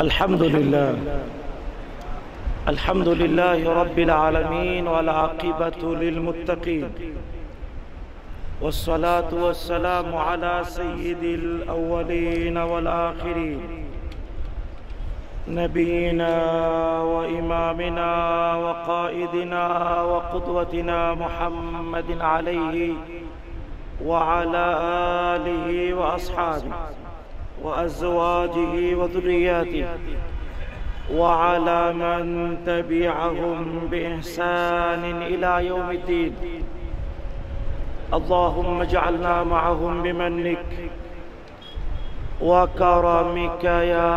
الحمد لله الحمد لله رب العالمين والعاقبة للمتقين والصلاة والسلام على سيد الأولين والآخرين نبينا وإمامنا وقائدنا وقدوتنا محمد عليه وعلى آله وأصحابه وأزواجه وذرياته وعلى من تبعهم بإحسان إلى يوم الدين اللهم اجعلنا معهم بمنك وكرمك يا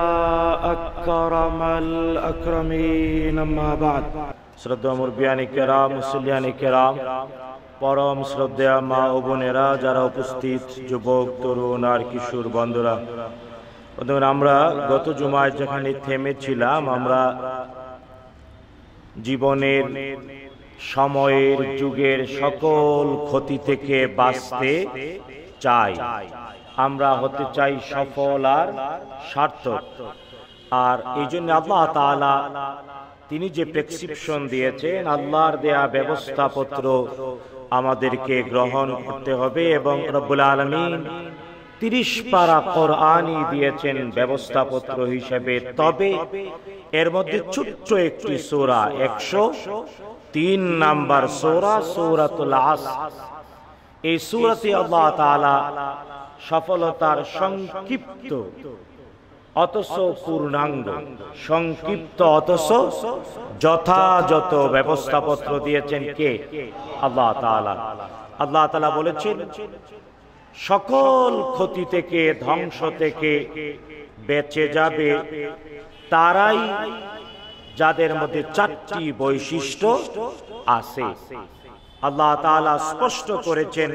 أكرم الأكرمين أما بعد শ্রদ্ধা মুরবিয়ানি كرام মুসলিয়ানি كرام পরম শ্রদ্ধা মা ও বোনেরা যারা উপস্থিত যুবক তরুণ আর কিশোর বন্ধুরা আমরা গত জুমায় যেখানে থেমেছিলাম আমরা জীবনের সময়ের যুগের সকল ক্ষতি থেকে বাঁচতে চাই আমরা হতে চাই সফল আর সার্থক আর এই জন্য আল্লাহ তালা তিনি যে প্রেসক্রিপশন দিয়েছেন আল্লাহর দেয়া ব্যবস্থাপত্র আমাদেরকে গ্রহণ করতে হবে এবং রব্বুল আলমিন তিরিশ পারা কোরআনই দিয়েছেন ব্যবস্থাপত্র হিসেবে তবে এর মধ্যে ছোট্ট একটি সোরা একশো তিন নাম্বার সোরা সৌরাতুল আস এই সুরাতে আল্লাহ তালা সফলতার সংক্ষিপ্ত অথচ পূর্ণাঙ্গ সংক্ষিপ্ত অথচ যথাযথ ব্যবস্থাপত্র দিয়েছেন কে আল্লাহ তালা আল্লাহ তালা বলেছেন সকল ক্ষতি থেকে ধ্বংস থেকে বেঁচে যাবে তারাই যাদের মধ্যে চারটি বৈশিষ্ট্য আছে আল্লাহ তালা স্পষ্ট করেছেন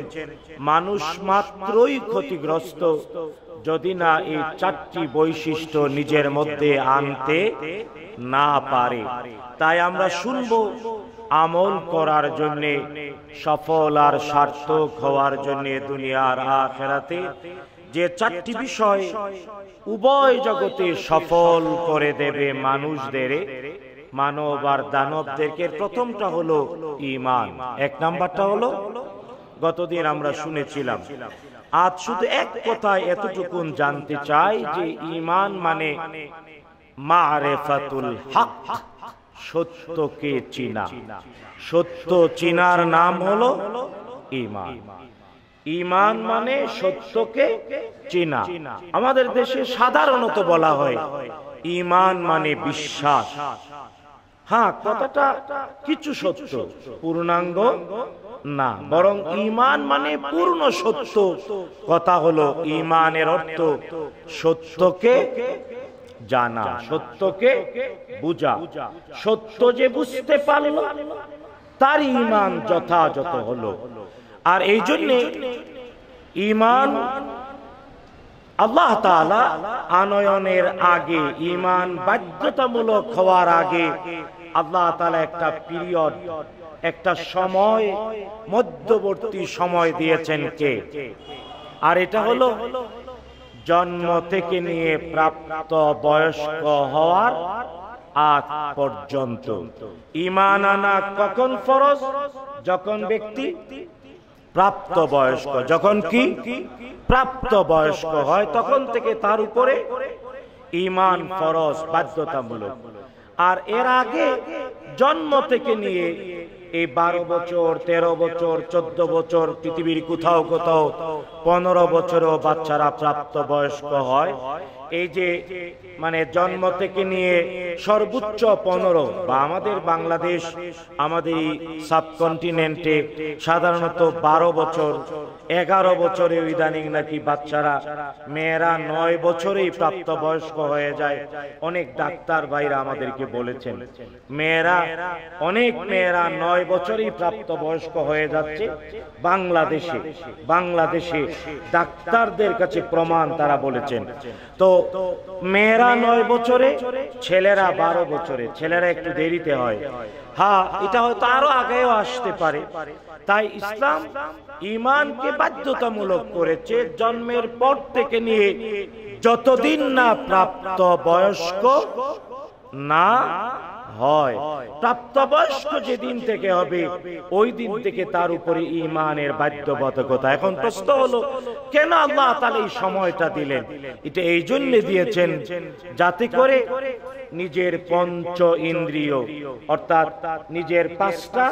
মানুষ মাত্রই ক্ষতিগ্রস্ত যদি না এই চারটি বৈশিষ্ট্য নিজের মধ্যে আনতে না পারে তাই আমরা শুনব আমল করার জন্য সফল আর সার্থক হওয়ার জন্য দুনিয়ার আখেরাতে যে চারটি বিষয় উভয় জগতে সফল করে দেবে মানুষদের মানব আর দানবদেরকে প্রথমটা হলো ইমান এক নাম্বারটা হলো গতদিন আমরা শুনেছিলাম আজ শুধু এক কথায় এতটুকু জানতে চাই যে ইমান মানে, মানে মারেফাতুল হক সত্যকে চিনা সত্য চিনার নাম হলো ইমান ইমান মানে সত্যকে চেনা আমাদের দেশে সাধারণত বলা হয় ইমান মানে বিশ্বাস হ্যাঁ কথাটা কিছু সত্য পূর্ণাঙ্গ না বরং ইমান মানে পূর্ণ সত্য কথা হলো ইমানের অর্থ সত্যকে জানা সত্যকে বুঝা সত্য যে বুঝতে পারল তার ইমান যথাযথ হলো আর এই জন্য ইমান আল্লাহ আনয়নের আগে ইমান বাধ্যতামূলক হওয়ার আগে আল্লাহ একটা পিরিয়ড একটা সময় মধ্যবর্তী সময় দিয়েছেন কে আর এটা হলো জন্ম থেকে নিয়ে প্রাপ্ত বয়স্ক হওয়ার আগ পর্যন্ত ইমান আনা কখন ফরজ যখন ব্যক্তি প্রাপ্ত বয়স্ক যখন কি প্রাপ্ত বয়স্ক হয় তখন থেকে তার উপরে ইমান ফরজ বাধ্যতামূলক আর এর আগে জন্ম থেকে নিয়ে এই বারো বছর তেরো বছর চোদ্দ বছর পৃথিবীর কোথাও কোথাও পনেরো বছরও বাচ্চারা প্রাপ্ত বয়স্ক হয় এই যে মানে জন্ম থেকে নিয়ে সর্বোচ্চ পনেরো বা আমাদের বাংলাদেশ আমাদের সাবকন্টিনেন্টে সাধারণত বারো বছর এগারো বছরে ইদানিং নাকি বাচ্চারা মেয়েরা নয় বছরেই প্রাপ্তবয়স্ক হয়ে যায় অনেক ডাক্তার ভাইরা আমাদেরকে বলেছেন মেয়েরা অনেক মেয়েরা নয় বছরেই প্রাপ্তবয়স্ক হয়ে যাচ্ছে বাংলাদেশে বাংলাদেশে ডাক্তারদের কাছে প্রমাণ তারা বলেছেন তো মেয়েরা নয় বছরে ছেলেরা বারো বছরে ছেলেরা একটু দেরিতে হয় হ্যাঁ এটা হয়তো আরো আগেও আসতে পারে তাই ইসলাম ইমানকে বাধ্যতামূলক করেছে জন্মের পর থেকে নিয়ে যতদিন না প্রাপ্ত বয়স্ক না হয় প্রাপ্তবয়স্ক যেদিন থেকে হবে ওই দিন থেকে তার উপরে ইমানের বাধ্যবাধকতা এখন প্রশ্ন হলো কেন আল্লাহ তাহলে এই সময়টা দিলেন এটা এই জন্য দিয়েছেন যাতে করে নিজের পঞ্চ ইন্দ্রিয় অর্থাৎ নিজের পাঁচটা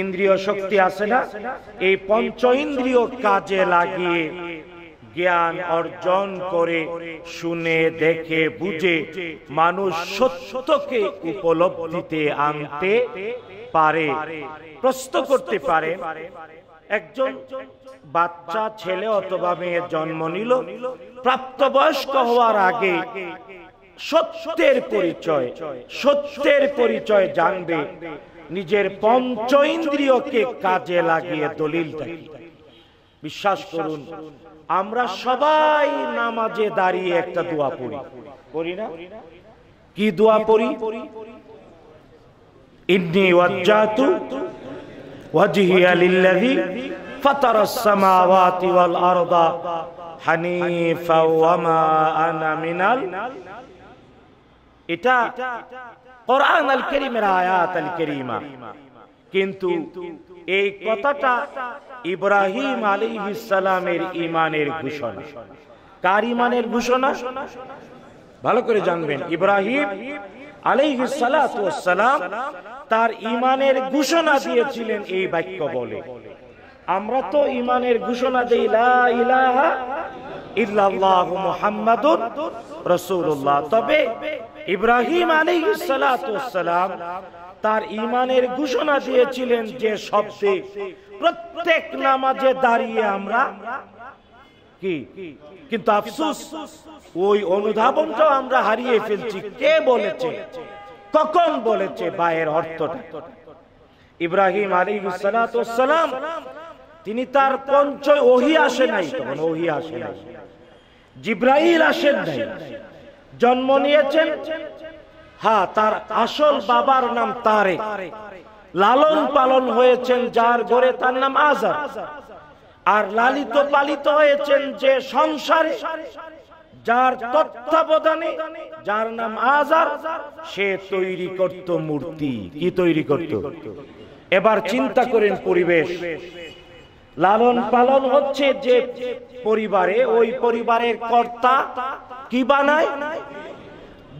ইন্দ্রিয় শক্তি আছে না এই পঞ্চ ইন্দ্রিয় কাজে লাগিয়ে জ্ঞান অর্জন করে শুনে দেখে বুঝে মানুষ সত্যকে উপলব্ধিতে আনতে পারে প্রশ্ন করতে পারে একজন বাচ্চা ছেলে অথবা মেয়ে জন্ম নিল প্রাপ্তবয়স্ক হওয়ার আগে সত্যের পরিচয় সত্যের পরিচয় জানবে নিজের পঞ্চ ইন্দ্রিয়কে কাজে লাগিয়ে দলিল বিশ্বাস করুন আমরা সবাই নামাজে দাঁড়িয়ে একটা দোয়া পড়ি করি না কি দোয়া পড়ি ইন্নি ওয়াজ্জাতু ওয়াজহিয়া লিল্লাযী ফাতারাস সামাওয়াতি ওয়াল আরদা হানিফা ওয়া মা আনা মিনাল এটা কোরআন আল কারীমের আয়াত আল কারীমা কিন্তু এই কথাটা ইব্রাহিম আলী ইসালামের ইমানের ঘোষণা কার ইমানের ঘোষণা ভালো করে জানবেন ইব্রাহিম আলাইহিসালাম তার ইমানের ঘোষণা দিয়েছিলেন এই বাক্য বলে আমরা তো ইমানের ঘোষণা দিই ইলাহা তবে ইব্রাহিম আলাইহিসসালাম তার ইমানের ঘোষণা দিয়েছিলেন যে শব্দে প্রত্যেক নামাজে দাঁড়িয়ে আমরা কি কিন্তু আফসুস ওই অনুধাবনটাও আমরা হারিয়ে ফেলছি কে বলেছে কখন বলেছে বা এর অর্থটা ইব্রাহিম আলী তিনি তার পঞ্চ ওহি আসে নাই তখন ওহি আসে নাই জিব্রাহিল আসেন নাই জন্ম নিয়েছেন হ্যাঁ তার আসল বাবার নাম তারে লালন পালন হয়েছেন যার ঘরে তার নাম আজাদ আর লালিত পালিত হয়েছেন যে সংসারে যার তত্ত্বাবধানে যার নাম আজার সে তৈরি করত মূর্তি কি তৈরি করত এবার চিন্তা করেন পরিবেশ লালন পালন হচ্ছে যে পরিবারে ওই পরিবারের কর্তা কি বানায়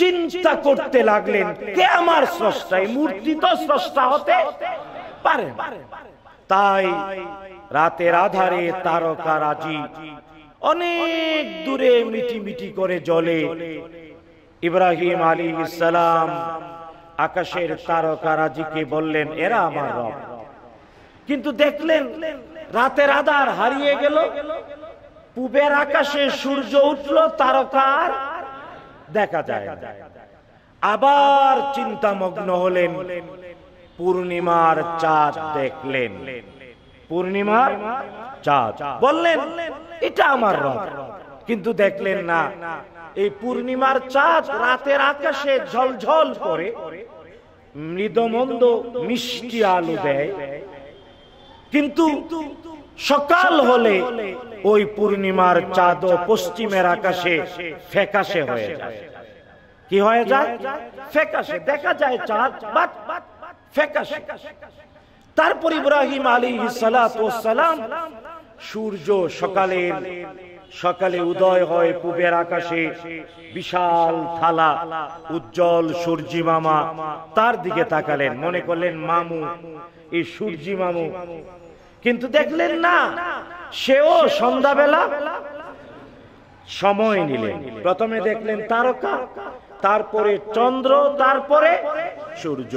চিন্তা করতে লাগলেন কে আমার স্রষ্টা এই মূর্তি তো স্রষ্টা হতে পারে তাই রাতের আধারে তারকা রাজি অনেক দূরে মিটি মিটি করে জলে ইব্রাহিম আলী ইসালাম আকাশের তারকা রাজিকে বললেন এরা আমার রব কিন্তু দেখলেন রাতের আধার হারিয়ে গেল পূবের আকাশে সূর্য উঠল তারকার দেখা যায় আবার চিন্তামগ্ন হলেন পূর্ণিমার চাঁদ দেখলেন পূর্ণিমার চাঁদ বললেন এটা আমার রং কিন্তু দেখলেন না এই পূর্ণিমার চাঁদ রাতের আকাশে ঝলঝল করে মৃদমন্দ মিষ্টি আলো দেয় কিন্তু সকাল হলে ওই পূর্ণিমার চাঁদ পশ্চিমের আকাশে ফ্যাকাশে হয়ে যায় কি হয়ে যায় ফ্যাকাশে দেখা যায় চাঁদ বাট ফ্যাকাশে তারপর ইব্রাহিম আলী সালাম সূর্য সকালে সকালে উদয় হয় পূবের আকাশে বিশাল থালা উজ্জ্বল সূর্যি মামা তার দিকে তাকালেন মনে করলেন মামু এই সূর্যি মামু কিন্তু দেখলেন না সেও সন্ধ্যাবেলা সময় নিলেন প্রথমে দেখলেন তারকা তারপরে চন্দ্র তারপরে সূর্য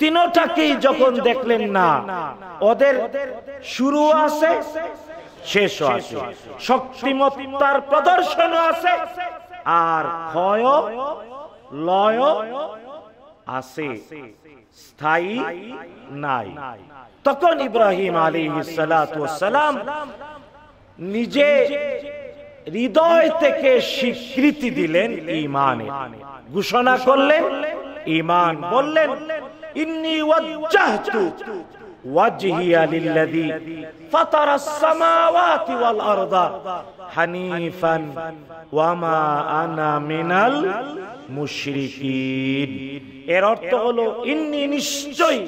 তিনটাকেই যখন দেখলেন না ওদের শুরু আছে শেষ আছে শক্তিমত্তার প্রদর্শন আছে আর ক্ষয় লয় আছে স্থায়ী নাই তখন ইব্রাহিম আলী সালাম নিজে হৃদয় থেকে স্বীকৃতি দিলেন ইমানে ঘোষণা করলেন ইমান বললেন ওয়াজহি আলিল্লাযী ফাতারাস সামাওয়াতি ওয়াল আরদা হানিফান ওয়া মা আনা মিনাল মুশরিকিন এর অর্থ হলো ইন্নি নিশ্চয়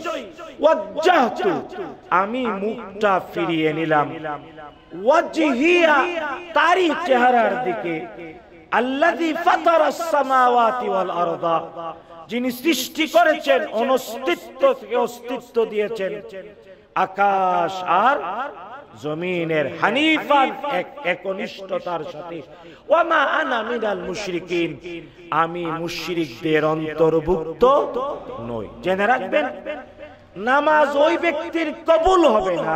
ওয়াজ্জাহতু আমি মুখটা ফিরিয়ে নিলাম ওয়াজহিয়া তারি চেহারার দিকে আল্লাযী ফাতারাস সামাওয়াতি ওয়াল আরদা যিনি সৃষ্টি করেছেন অনস্তিত্ব থেকে অস্তিত্ব দিয়েছেন আকাশ আর জমিনের হানিফান এক একনিষ্ঠতার সাথে ওমা আনা মিনাল মুশরিকিন আমি মুশরিকদের অন্তর্ভুক্ত নই জেনে রাখবেন নামাজ ওই ব্যক্তির কবুল হবে না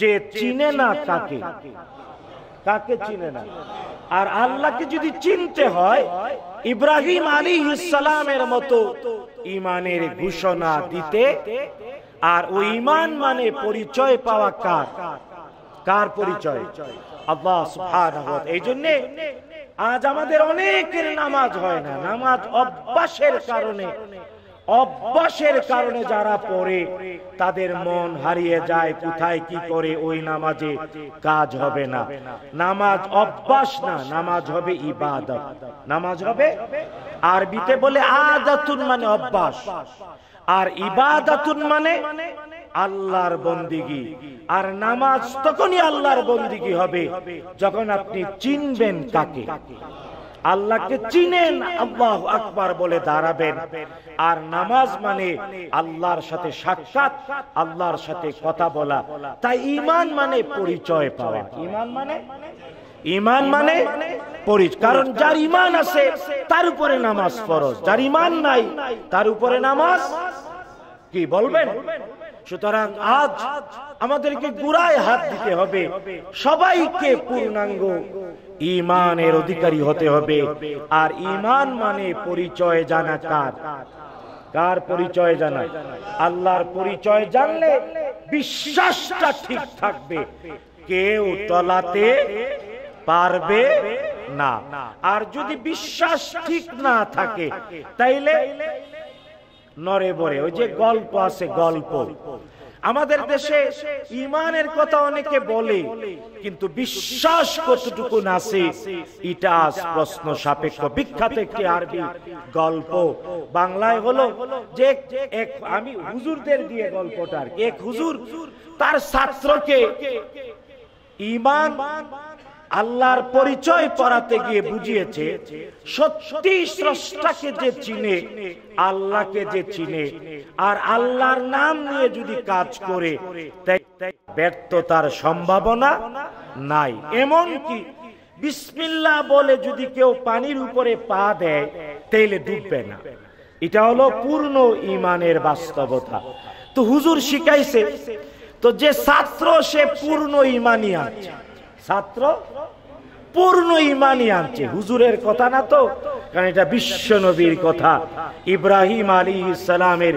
যে চিনে না তাকে কাকে চিনে না আর আল্লাহকে যদি চিনতে হয় ইব্রাহিম আলী ইসালামের মতো ইমানের ঘোষণা দিতে আর ও ইমান মানে পরিচয় পাওয়া কার কার পরিচয় আল্লাহ এই জন্য আজ আমাদের অনেকের নামাজ হয় না নামাজ অভ্যাসের কারণে অভ্যাসের কারণে যারা পড়ে তাদের মন হারিয়ে যায় কোথায় কি করে ওই নামাজে কাজ হবে না নামাজ অভ্যাস না নামাজ হবে ইবাদত নামাজ হবে আরবিতে বলে আদাতুন মানে অভ্যাস আর ইবাদাতুন মানে আল্লাহর বন্দিগি আর নামাজ তখনই আল্লাহর বন্দিগি হবে যখন আপনি চিনবেন কাকে আল্লাহকে চিনেন আল্লাহ আকবার বলে দাঁড়াবেন আর নামাজ মানে আল্লাহর সাথে সাক্ষাৎ আল্লাহর সাথে কথা বলা তাই ইমান মানে পরিচয় পাওয়া ইমান মানে ইমান মানে পরিচয় কারণ যার ইমান আছে তার উপরে নামাজ ফরজ যার ইমান নাই তার উপরে নামাজ কি বলবেন সুতরাং আজ আমাদেরকে গুড়ায় হাত দিতে হবে সবাইকে পূর্ণাঙ্গ ইমানের অধিকারী হতে হবে আর ইমান মানে পরিচয় জানা কার কার পরিচয় জানা আল্লাহর পরিচয় জানলে বিশ্বাসটা ঠিক থাকবে কেউ তলাতে পারবে না আর যদি বিশ্বাস ঠিক না থাকে তাইলে নরে বরে ওই যে গল্প আছে গল্প আমাদের দেশে ইমানের কথা অনেকে বলে কিন্তু বিশ্বাস কতটুকু নাসে এটা প্রশ্ন সাপেক্ষ বিখ্যাত একটি আরবি গল্প বাংলায় হলো যে এক আমি হুজুরদের দিয়ে গল্পটার এক হুজুর তার ছাত্রকে ইমান আল্লাহর পরিচয় পড়াতে গিয়ে বুঝিয়েছে সত্যি স্রষ্টাকে যে চিনে আল্লাহকে যে চিনে আর আল্লাহর নাম নিয়ে যদি কাজ করে ব্যর্থতার সম্ভাবনা নাই এমন কি বিসমিল্লা বলে যদি কেউ পানির উপরে পা দেয় তেলে ডুববে না এটা হলো পূর্ণ ইমানের বাস্তবতা তো হুজুর শিখাইছে তো যে ছাত্র সে পূর্ণ ইমানই আছে ছাত্র পূর্ণ ইমানই আনছে হুজুরের কথা না তো কারণ এটা বিশ্ব নবীর কথা ইব্রাহিম আলী ইসলামের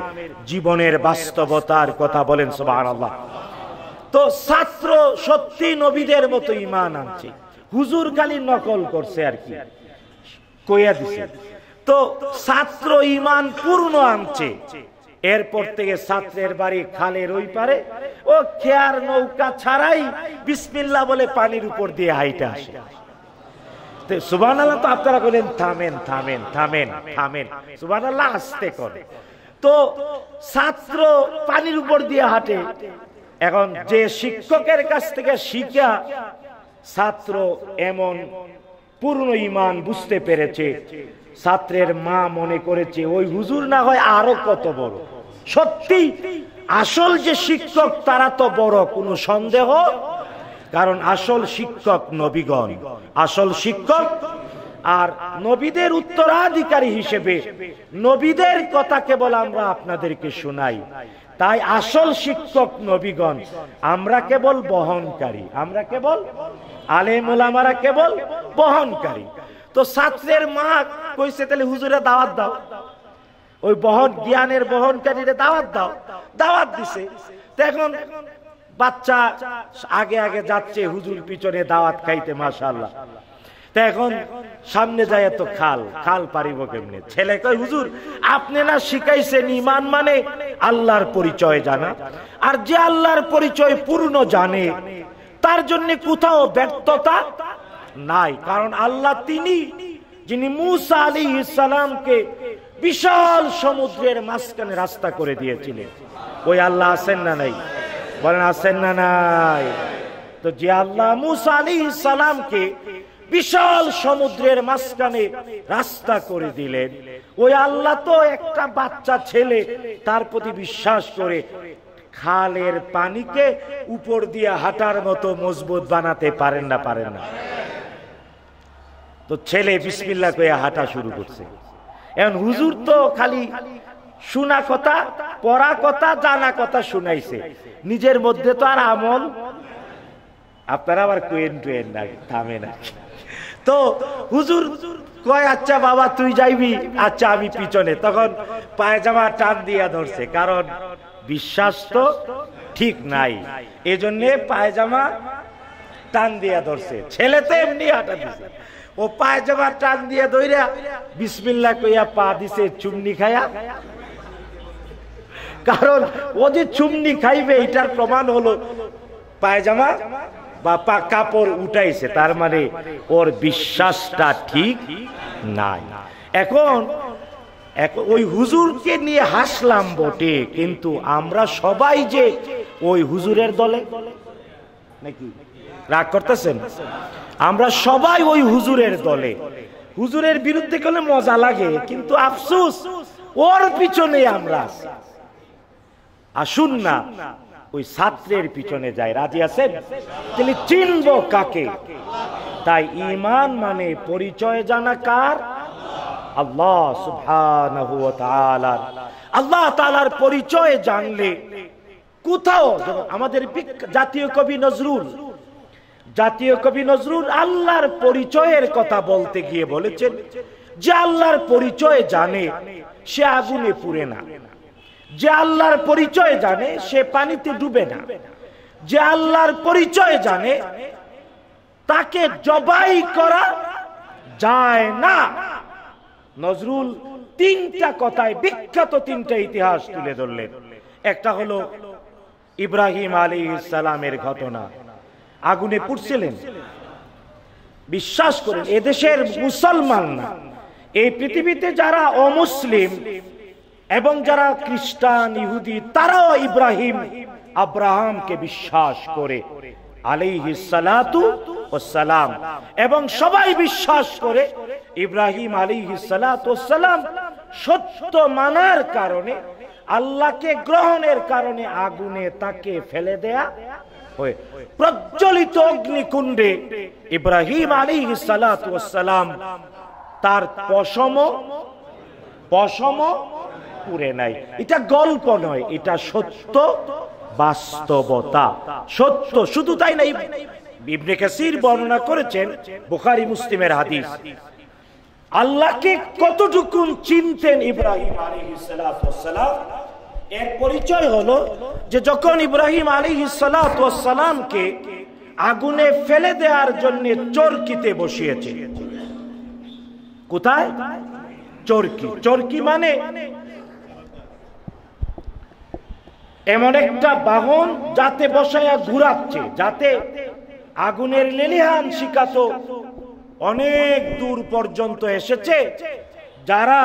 জীবনের বাস্তবতার কথা বলেন সোবাহ তো ছাত্র সত্যি নবীদের মতো ইমান আনছে হুজুর খালি নকল করছে আর কি কইয়া দিছে তো ছাত্র ইমান পূর্ণ আনছে এরপর থেকে ছাত্রের বাড়ি খালের ওই পারে ও খেয়ার নৌকা ছাড়াই বিসমিল্লা বলে পানির উপর দিয়ে হাইটা আসে সুবান আল্লাহ তো আপনারা বলেন থামেন থামেন থামেন থামেন সুবান আল্লাহ আসতে করে তো ছাত্র পানির উপর দিয়ে হাঁটে এখন যে শিক্ষকের কাছ থেকে শিখা ছাত্র এমন পূর্ণ ইমান বুঝতে পেরেছে ছাত্রের মা মনে করেছে ওই হুজুর না হয় আরো কত বড় সত্যি আসল যে শিক্ষক তারা তো বড় কোনো সন্দেহ কারণ আসল শিক্ষক নবীগণ আসল শিক্ষক আর নবীদের উত্তরাধিকারী হিসেবে নবীদের কথা কেবল আমরা আপনাদেরকে শোনাই তাই আসল শিক্ষক নবীগণ আমরা কেবল বহনকারী আমরা কেবল আলেমারা কেবল বহনকারী তো ছাত্রের মা কইছে তাহলে হুজুরে দাওয়াত দাও ওই বহন জ্ঞানের বহনকারীরে দাওয়াত দাও দাওয়াত দিছে এখন বাচ্চা আগে আগে যাচ্ছে হুজুর পিছনে দাওয়াত খাইতে মাশাল্লাহ এখন সামনে যায় তো খাল খাল পারিব কেমনে ছেলে কয় হুজুর আপনি না শিখাইছেন ইমান মানে আল্লাহর পরিচয় জানা আর যে আল্লাহর পরিচয় পূর্ণ জানে তার জন্য কোথাও ব্যর্থতা নাই কারণ আল্লাহ তিনি যিনি মুসা আলী ইসালামকে বিশাল সমুদ্রের মাঝখানে রাস্তা করে দিয়েছিলেন ওই আল্লাহ আছেন না নাই বলেন আসেন না নাই তো যে আল্লাহ মুসা আলী ইসালামকে বিশাল সমুদ্রের মাঝখানে রাস্তা করে দিলেন ওই আল্লাহ তো একটা বাচ্চা ছেলে তার প্রতি বিশ্বাস করে খালের পানিকে উপর দিয়ে হাঁটার মতো মজবুত বানাতে পারেন না পারেন না তো ছেলে বিসমিল্লা কয়ে হাঁটা শুরু করছে এখন হুজুর তো খালি শোনা কথা পড়া কথা জানা কথা শুনাইছে নিজের মধ্যে তো আর আমল আপনারা আবার কোয়েন টোয়েন না থামে না তো হুজুর কয় আচ্ছা বাবা তুই যাইবি আচ্ছা আমি পিছনে তখন পায়জামা টান দিয়া ধরছে কারণ বিশ্বাস তো ঠিক নাই এজন্যে পায়জামা টান দিয়া ধরছে ছেলে তো এমনি হাঁটা দিছে ও পায়ে জোগাড় টান দিয়ে দইরা বিসমিল্লা কইয়া পা দিছে চুমনি খায়া কারণ ও যে চুমনি খাইবে এটার প্রমাণ হলো পায়জামা বা পা কাপড় উঠাইছে তার মানে ওর বিশ্বাসটা ঠিক নাই এখন ওই হুজুরকে নিয়ে হাসলাম বটে কিন্তু আমরা সবাই যে ওই হুজুরের দলে নাকি রাগ করতেছেন আমরা সবাই ওই হুজুরের দলে হুজুরের বিরুদ্ধে গেলে মজা লাগে কিন্তু আফসুস ওর পিছনে আমরা আসুন না ওই ছাত্রের পিছনে যায় রাজি আছেন তিনি চিনব কাকে তাই ইমান মানে পরিচয় জানা কার আল্লাহ সুবহানাহু ওয়া আল্লাহ তাআলার পরিচয় জানলে কোথাও আমাদের জাতীয় কবি নজরুল জাতীয় কবি নজরুল আল্লাহর পরিচয়ের কথা বলতে গিয়ে বলেছেন যে আল্লাহর পরিচয় জানে সে আগুনে পুড়ে না যে আল্লাহর পরিচয় জানে সে পানিতে ডুবে না যে আল্লাহর পরিচয় জানে তাকে জবাই করা যায় না নজরুল তিনটা কথায় বিখ্যাত তিনটা ইতিহাস তুলে ধরলেন একটা হলো ইব্রাহিম আলী ইসালামের ঘটনা আগুনে পুড়ছিলেন বিশ্বাস করেন এদেশের মুসলমান না এই পৃথিবীতে যারা অমুসলিম এবং যারা খ্রিস্টান ইহুদি তারাও ইব্রাহিম আব্রাহামকে বিশ্বাস করে আলাইহি সালাতু ও সালাম এবং সবাই বিশ্বাস করে ইব্রাহিম আলাইহি সালাতু সালাম সত্য মানার কারণে আল্লাহকে গ্রহণের কারণে আগুনে তাকে ফেলে দেয়া প্রজ্বলিত অগ্নিকুণ্ডে ইব্রাহিম আলী সালাম তার পশম পশম পুরে নাই এটা গল্প নয় এটা সত্য বাস্তবতা সত্য শুধু তাই নাই ইবনে কাসির বর্ণনা করেছেন বুখারি মুসলিমের হাদিস আল্লাহকে কতটুকু চিনতেন ইব্রাহিম আলী সালাম এর পরিচয় হলো যে যখন ইব্রাহিম আলী সালামকে আগুনে ফেলে দেওয়ার জন্য চরকিতে বসিয়েছে কোথায় চরকি চরকি মানে এমন একটা বাহন যাতে বসায়া ঘুরাচ্ছে যাতে আগুনের লেলিহান শিকাত অনেক দূর পর্যন্ত এসেছে যারা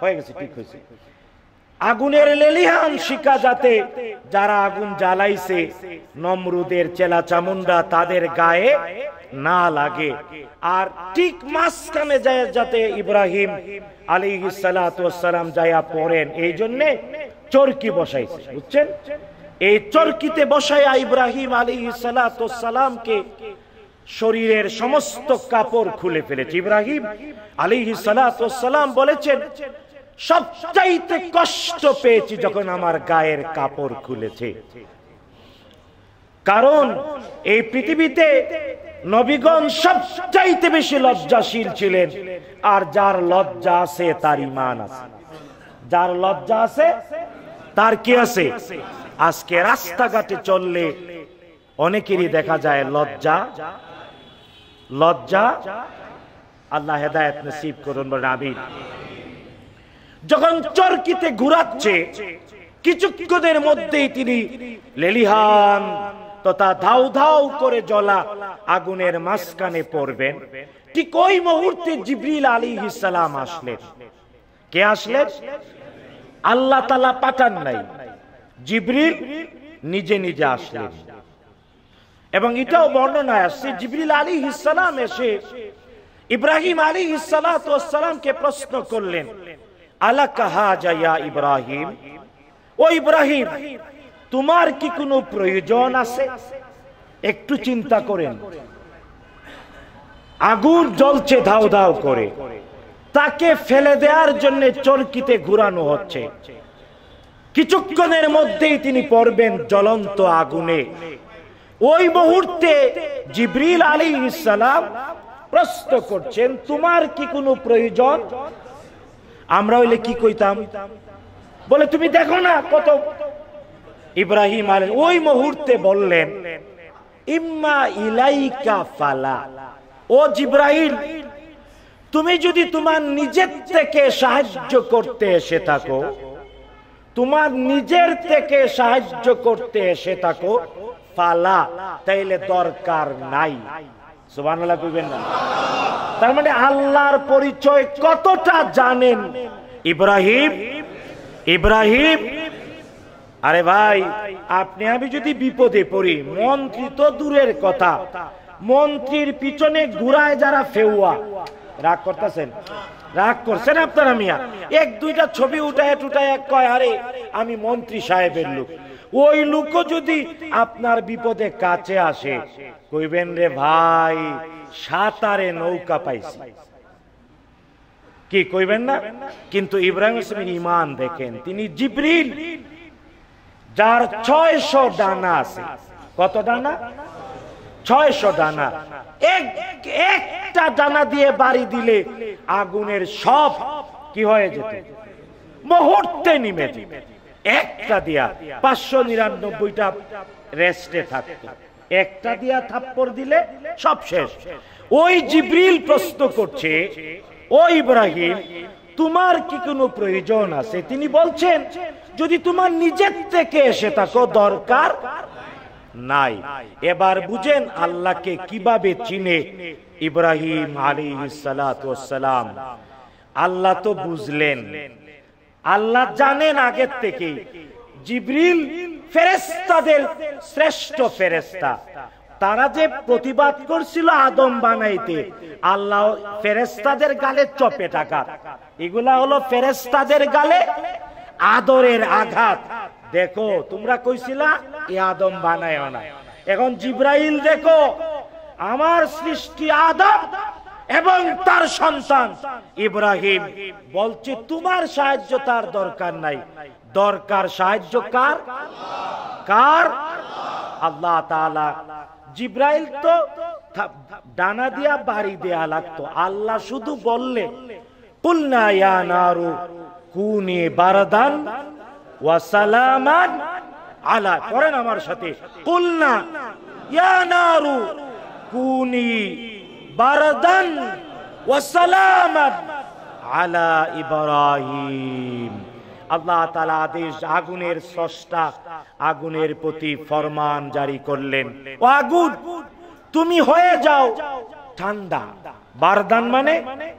হয়ে গেছে ঠিক হয়েছে আগুনের লেলিহান শিকা যাতে যারা আগুন জ্বালাইছে নমরুদের চেলা চামুন্ডা তাদের গায়ে না লাগে আর ঠিক মাঝখানে যায় যাতে ইব্রাহিম আলী সালাম যায়া পড়েন এই জন্য চরকি বসাইছে বুঝছেন এই চরকিতে বসাইয়া ইব্রাহিম আলী সালাতামকে শরীরের সমস্ত কাপড় খুলে ফেলেছে ইব্রাহিম আলী সালাম বলেছেন সবচাইতে কষ্ট পেয়েছি যখন আমার গায়ের কাপড় খুলেছে কারণ এই পৃথিবীতে নবীগণ সবচাইতে বেশি লজ্জাশীল ছিলেন আর যার লজ্জা আছে তার ইমান আছে যার লজ্জা আছে তার কি আছে আজকে রাস্তাঘাটে চললে অনেকেরই দেখা যায় লজ্জা লজ্জা আল্লাহ হেদায়ত নসিব করুন বলে আবির যখন চরকিতে ঘুরাচ্ছে কিছুক্ষণের মধ্যেই তিনি লেলিহান তথা ধাউ ধাউ করে জলা আগুনের মাঝখানে পড়বেন ঠিক ওই মুহূর্তে জিবরিল আলী ইসালাম আসলেন কে আসলেন আল্লাহ তালা পাঠান নাই জিবরিল নিজে নিজে আসলেন এবং এটাও বর্ণনা আসছে জিবরিল আলী ইসালাম এসে ইব্রাহিম আলী ইসালাতামকে প্রশ্ন করলেন ইব্রাহিম ও ইব্রাহিম তোমার কি কোনো প্রয়োজন আছে একটু চিন্তা করেন জ্বলছে ধাও ধাও করে তাকে ফেলে দেওয়ার জন্য চরকিতে ঘুরানো হচ্ছে কিছুক্ষণের মধ্যেই তিনি পড়বেন জ্বলন্ত আগুনে ওই মুহূর্তে জিবরিল আলী ইসালাম প্রশ্ন করছেন তোমার কি কোনো প্রয়োজন আমরা হইলে কি কইতাম বলে তুমি দেখো না কত ইব্রাহিম আল ওই মুহূর্তে বললেন ইম্মা ইলাইকা ফালা ও জিব্রাহিম তুমি যদি তোমার নিজের থেকে সাহায্য করতে এসে থাকো তোমার নিজের থেকে সাহায্য করতে এসে থাকো ফালা তাইলে দরকার নাই সুবহানাল্লাহ কইবেন না তার মানে আল্লাহর পরিচয় কতটা জানেন ইব্রাহিম ইব্রাহিম আরে ভাই আপনি আমি যদি বিপদে পড়ি মন্ত্রী তো দূরের কথা মন্ত্রীর পিছনে ঘুরায় যারা ফেউয়া রাগ করতেছেন রাগ করছেন আপনারা মিয়া এক দুইটা ছবি উঠায় টুটায় কয় আরে আমি মন্ত্রী সাহেবের লোক ওই লোক যদি আপনার বিপদে কাছে আসে কইবেন রে ভাই সাঁতারে নৌকা পাইছি কি কইবেন না কিন্তু ইব্রাহিম ইমান দেখেন তিনি জিবরিল যার ছয়শ ডানা আছে কত ডানা ছয়শো ডানা একটা ডানা দিয়ে বাড়ি দিলে আগুনের সব কি হয়ে যেত মুহূর্তে নিমে যেত একটা দিয়া পাঁচশো নিরানব্বইটা রেস্টে থাকতো একটা দিয়া থাপ্পর দিলে সব শেষ ওই জিব্রিল প্রশ্ন করছে ও ইব্রাহিম তোমার কি কোনো প্রয়োজন আছে তিনি বলছেন যদি তোমার নিজের থেকে এসে থাকো দরকার নাই এবার বুঝেন আল্লাহকে কিভাবে চিনে ইব্রাহিম আলী সালাম আল্লাহ তো বুঝলেন আল্লাহ জানেন আগের থেকে জিব্রিল ফেরেস্তাদের শ্রেষ্ঠ ফেরেস্তা তারা যে প্রতিবাদ করছিল আদম বানাইতে আল্লাহ ফেরেস্তাদের গালে চপে টাকা এগুলা হলো ফেরেস্তাদের গালে আদরের আঘাত দেখো তোমরা কইছিলা এ আদম বানায় না এখন জিব্রাইল দেখো আমার সৃষ্টি আদম এবং তার সন্তান ইব্রাহিম বলছে তোমার সাহায্য তার দরকার নাই দরকার সাহায্য কার কার আল্লাহ তালা জিব্রাইল তো ডানা দিয়া বাড়ি দেয়া লাগতো আল্লাহ শুধু বললে কুলনা কুনি আলা করেন আমার সাথে কুলনা ইয়া কুনি বারদান ওয়াসালামান আলা ইব্রাহিম আল্লাহ তালা আদেশ আগুনের স্রষ্টা আগুনের প্রতি ফরমান জারি করলেন ও আগুন তুমি হয়ে যাও ঠান্ডা বারদান মানে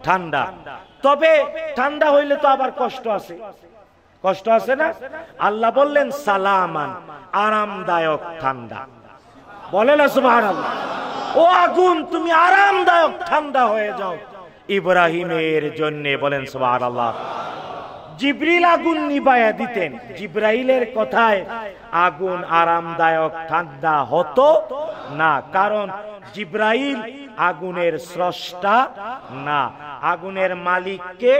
ঠান্ডা তবে ঠান্ডা হইলে তো আবার কষ্ট আছে কষ্ট আছে না আল্লাহ বললেন সালামান আরামদায়ক ঠান্ডা বলে না সুবাহ আল্লাহ ও আগুন তুমি আরামদায়ক ঠান্ডা হয়ে যাও ইব্রাহিমের জন্য বলেন সবার আল্লাহ জিব্রিল আগুন নিবায়া দিতেন জিব্রাইলের কথায় আগুন আরামদায়ক ঠান্ডা হতো না কারণ জিব্রাইল আগুনের স্রষ্টা না আগুনের মালিককে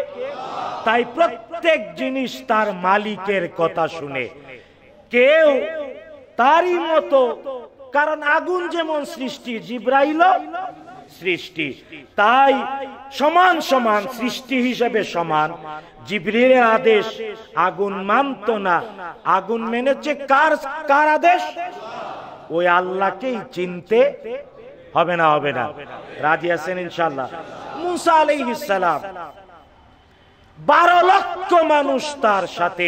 তাই প্রত্যেক জিনিস তার মালিকের কথা শুনে কেউ তারই মতো কারণ আগুন যেমন সৃষ্টি জিব্রাইল সৃষ্টি তাই সমান সমান সৃষ্টি হিসেবে সমান জিবরিলের আদেশ আগুন মানত না আগুন মেনেছে কার কার আদেশ ওই আল্লাহকেই চিনতে হবে না হবে না রাজি আছেন ইনশাল্লাহ মুসা সালাম বারো লক্ষ মানুষ তার সাথে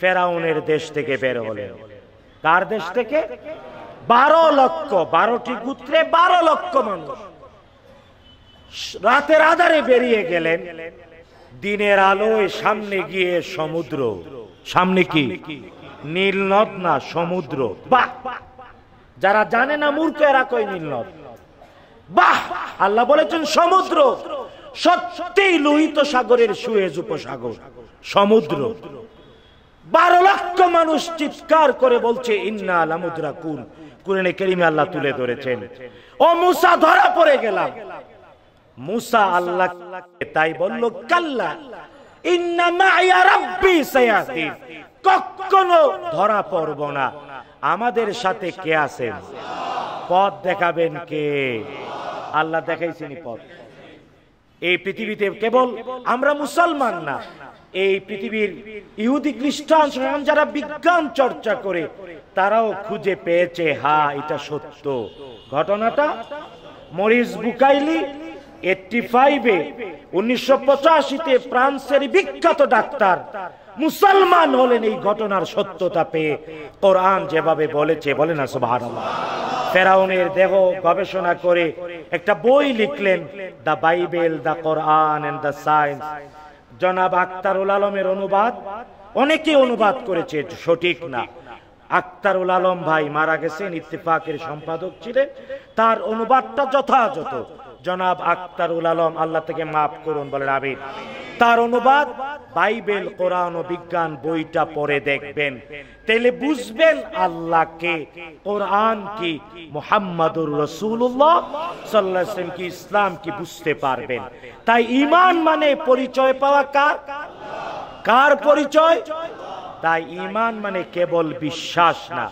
ফেরাউনের দেশ থেকে বের হলেন কার দেশ থেকে বারো লক্ষ বারোটি গুত্রে বারো লক্ষ মানুষ রাতের আধারে বেরিয়ে গেলেন দিনের আলোয় সামনে গিয়ে সমুদ্র সামনে কি নীল নদ না সমুদ্র বাহ যারা জানে না মূর্খ এরা কই নীল নদ বাহ আল্লাহ বলেছেন সমুদ্র সত্যিই লোহিত সাগরের সুয়েজ উপসাগর সমুদ্র বারো লক্ষ মানুষ চিৎকার করে বলছে ইন্না আলামুদ্রা কুল কোরআনে কেরিমে আল্লাহ তুলে ধরেছেন ও মুসা ধরা পড়ে গেলাম মুসা আল্লাহ তাই বলল কাল্লা কখনো ধরা পড়ব না আমাদের সাথে কে আছেন পথ দেখাবেন কে আল্লাহ দেখাইছেন পথ এই পৃথিবীতে কেবল আমরা মুসলমান না এই পৃথিবীর ইহুদি খ্রিস্টান যারা বিজ্ঞান চর্চা করে তারাও খুঁজে পেয়েছে হা এটা সত্য ঘটনাটা মরিস বুকাইলি এইটটি ফাইভে উনিশশো পঁচাশিতে ফ্রান্সের বিখ্যাত ডাক্তার মুসলমান হলেন এই ঘটনার সত্যতা পেয়ে কোরআন যেভাবে বলেছে বলে না সুবাহ ফেরাউনের দেহ গবেষণা করে একটা বই লিখলেন the Bible the Quran and the science জনাব আক্তারুল আলমের অনুবাদ অনেকে অনুবাদ করেছে সঠিক না আক্তারুল আলম ভাই মারা গেছেন ইত্তেফাকের সম্পাদক ছিলেন তার অনুবাদটা যথাযথ জনাব আক্তারুল আলম আল্লাহ থেকে মাফ করুন বলে আবির তার অনুবাদ বাইবেল কোরআন ও বিজ্ঞান বইটা পরে দেখবেন তাহলে বুঝবেন আল্লাহকে কোরআন কি মোহাম্মদুর রসুল্লাহ সাল্লাহ কি ইসলাম কি বুঝতে পারবেন তাই ইমান মানে পরিচয় পাওয়া কার কার পরিচয় তাই ইমান মানে কেবল বিশ্বাস না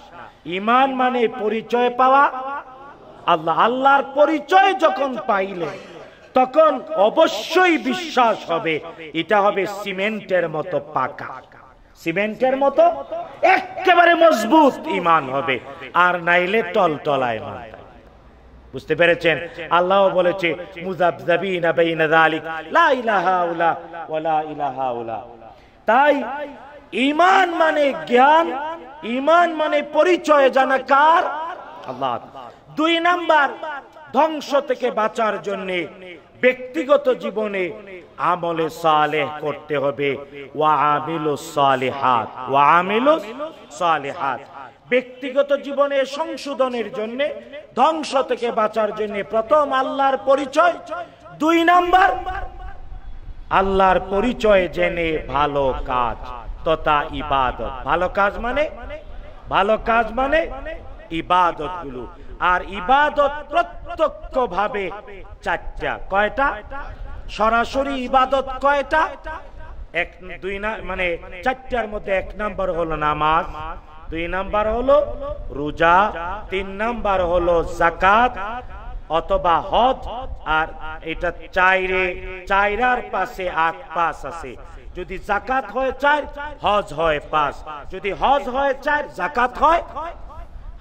ইমান মানে পরিচয় পাওয়া আল্লাহ আল্লাহর পরিচয় যখন পাইলে তখন অবশ্যই বিশ্বাস হবে এটা হবে সিমেন্টের মতো পাকা সিমেন্টের মতো একেবারে মজবুত ইমান হবে আর নাইলে টল টলায় মাথায় বুঝতে পেরেছেন আল্লাহ বলেছে তাই ইমান মানে জ্ঞান ইমান মানে পরিচয় জানা কার আল্লাহ দুই নাম্বার ধ্বংস থেকে বাঁচার জন্যে ব্যক্তিগত জীবনে আমলে সালে করতে হবে ওয়া সালে সালিহাত ওয়া সালে হাত ব্যক্তিগত জীবনে সংশোধনের জন্য ধ্বংস থেকে বাঁচার জন্য প্রথম আল্লাহর পরিচয় দুই নাম্বার আল্লাহর পরিচয় জেনে ভালো কাজ তথা ইবাদত ভালো কাজ মানে ভালো কাজ মানে ইবাদত গুলো আর ইবাদত প্রত্যক্ষ ভাবে চারটা কয়টা সরাসরি ইবাদত কয়টা এক দুই না মানে চারটার মধ্যে এক নাম্বার হলো নামাজ দুই নাম্বার হলো রোজা তিন নাম্বার হলো জাকাত অথবা হজ আর এটা চাইরে চাইরার পাশে আট পাস আছে যদি জাকাত হয় চার হজ হয় পাঁচ যদি হজ হয় চার জাকাত হয়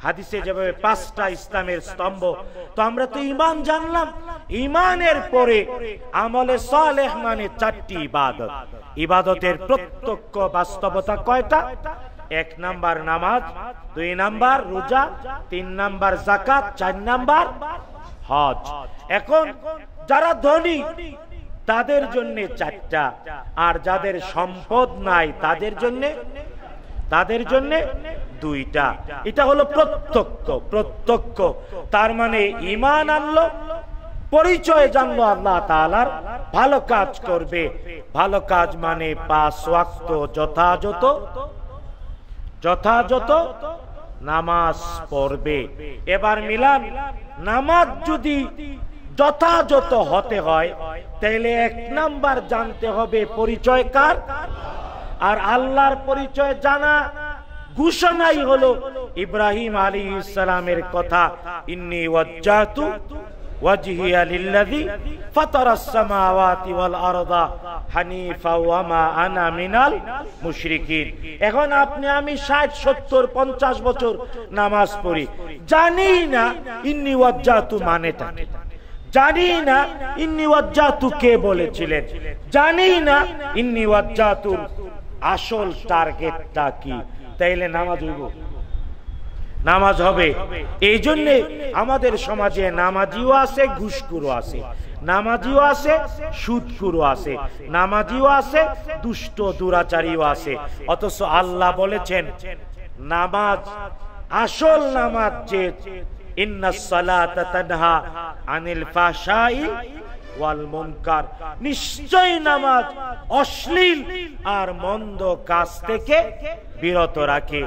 হাদিসে যেভাবে পাঁচটা ইসলামের স্তম্ভ তো আমরা তো ইমান জানলাম ইমানের পরে আমলে সালেহমানের মানে চারটি ইবাদত ইবাদতের প্রত্যক্ষ বাস্তবতা কয়টা এক নাম্বার নামাজ দুই নাম্বার রোজা তিন নাম্বার জাকাত চার নাম্বার হজ এখন যারা ধনী তাদের জন্য চারটা আর যাদের সম্পদ নাই তাদের জন্য তাদের জন্য দুইটা এটা হলো প্রত্যক্ষ প্রত্যক্ষ তার মানে ইমান আনলো পরিচয় জানলো আল্লাহ তালার ভালো কাজ করবে ভালো কাজ মানে পাঁচ যথাযথ যথাযথ নামাজ পড়বে এবার মিলান নামাজ যদি যথাযথ হতে হয় তাহলে এক নাম্বার জানতে হবে পরিচয় কার আর আল্লাহর পরিচয় জানা ঘোষণাই হলো ইব্রাহিম আলী ইসলামের কথা ইন্নি ওয়াজ্জাতু এখন আপনি আমি ষাট সত্তর পঞ্চাশ বছর নামাজ পড়ি জানি না ইন্নি ওয়াজ্জাতু মানে জানি না ইন্নি ওয়াজ্জাতু কে বলেছিলেন জানি না ইন্নি ওয়াজ্জাতুর আসল টার্গেটটা কি তাইলে নামাজ হইব নামাজ হবে এই জন্যে আমাদের সমাজে নামাজিও আছে ঘুষখুরও আছে নামাজিও আছে সুদখুরও আছে নামাজিও আছে দুষ্ট দুরাচারীও আছে অথচ আল্লাহ বলেছেন নামাজ আসল নামাজ যে ইন্না সালাতা তানহা আনিল ফাশাই নিশ্চয় নামাজ অশ্লীল আর মন্দ কাজ থেকে বিরত রাখে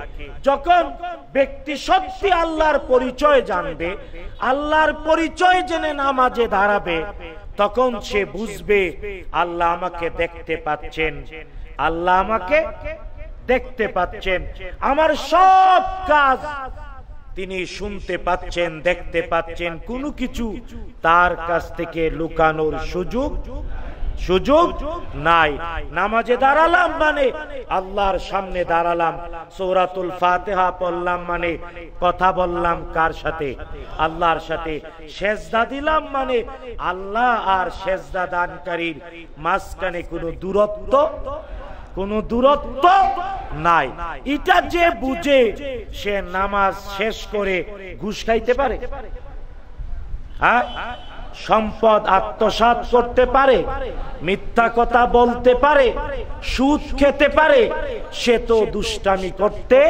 যখন ব্যক্তি সত্যি আল্লাহর পরিচয় জানবে আল্লাহর পরিচয় জেনে নামাজে দাঁড়াবে তখন সে বুঝবে আল্লাহ আমাকে দেখতে পাচ্ছেন আল্লাহ আমাকে দেখতে পাচ্ছেন আমার সব কাজ তিনি শুনতে পাচ্ছেন দেখতে পাচ্ছেন কোনো কিছু তার কাছ থেকে লুকানোর সুযোগ সুযোগ নাই নামাজে দাঁড়ালাম মানে আল্লাহর সামনে দাঁড়ালাম সৌরাতুল ফাতেহা পড়লাম মানে কথা বললাম কার সাথে আল্লাহর সাথে সেজদা দিলাম মানে আল্লাহ আর সেজদা দানকারীর মাঝখানে কোনো দূরত্ব কোনো দূরত্ব নাই এটা যে বুঝে সে নামাজ শেষ করে ঘুষ খাইতে পারে হ্যাঁ? সম্পদ আত্মসাত করতে পারে মিথ্যা কথা বলতে পারে সুদ খেতে পারে সে তো দুষ্টামি করতে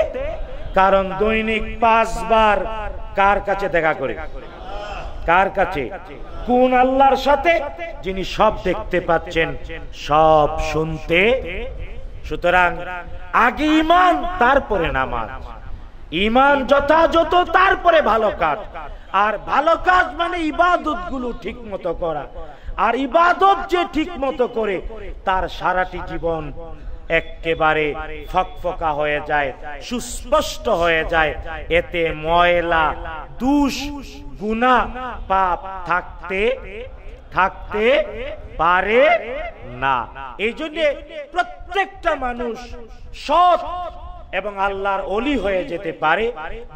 কারণ দৈনিক পাঁচবার কার কাছে দেখা করে কার কাছে কোন আল্লাহর সাথে যিনি সব দেখতে পাচ্ছেন সব শুনতে সুতরাং আগে ইমান তারপরে নামাজ ইমান যথাযথ তারপরে ভালো কাজ আর ভালো কাজ মানে ইবাদত গুলো ঠিক মতো করা আর ইবাদত যে ঠিক মতো করে তার সারাটি জীবন একেবারে ফকফকা হয়ে যায় সুস্পষ্ট হয়ে যায় এতে ময়লা দুষ গুণা পাপ থাকতে থাকতে পারে না এই জন্য প্রত্যেকটা মানুষ সৎ এবং আল্লাহর অলি হয়ে যেতে পারে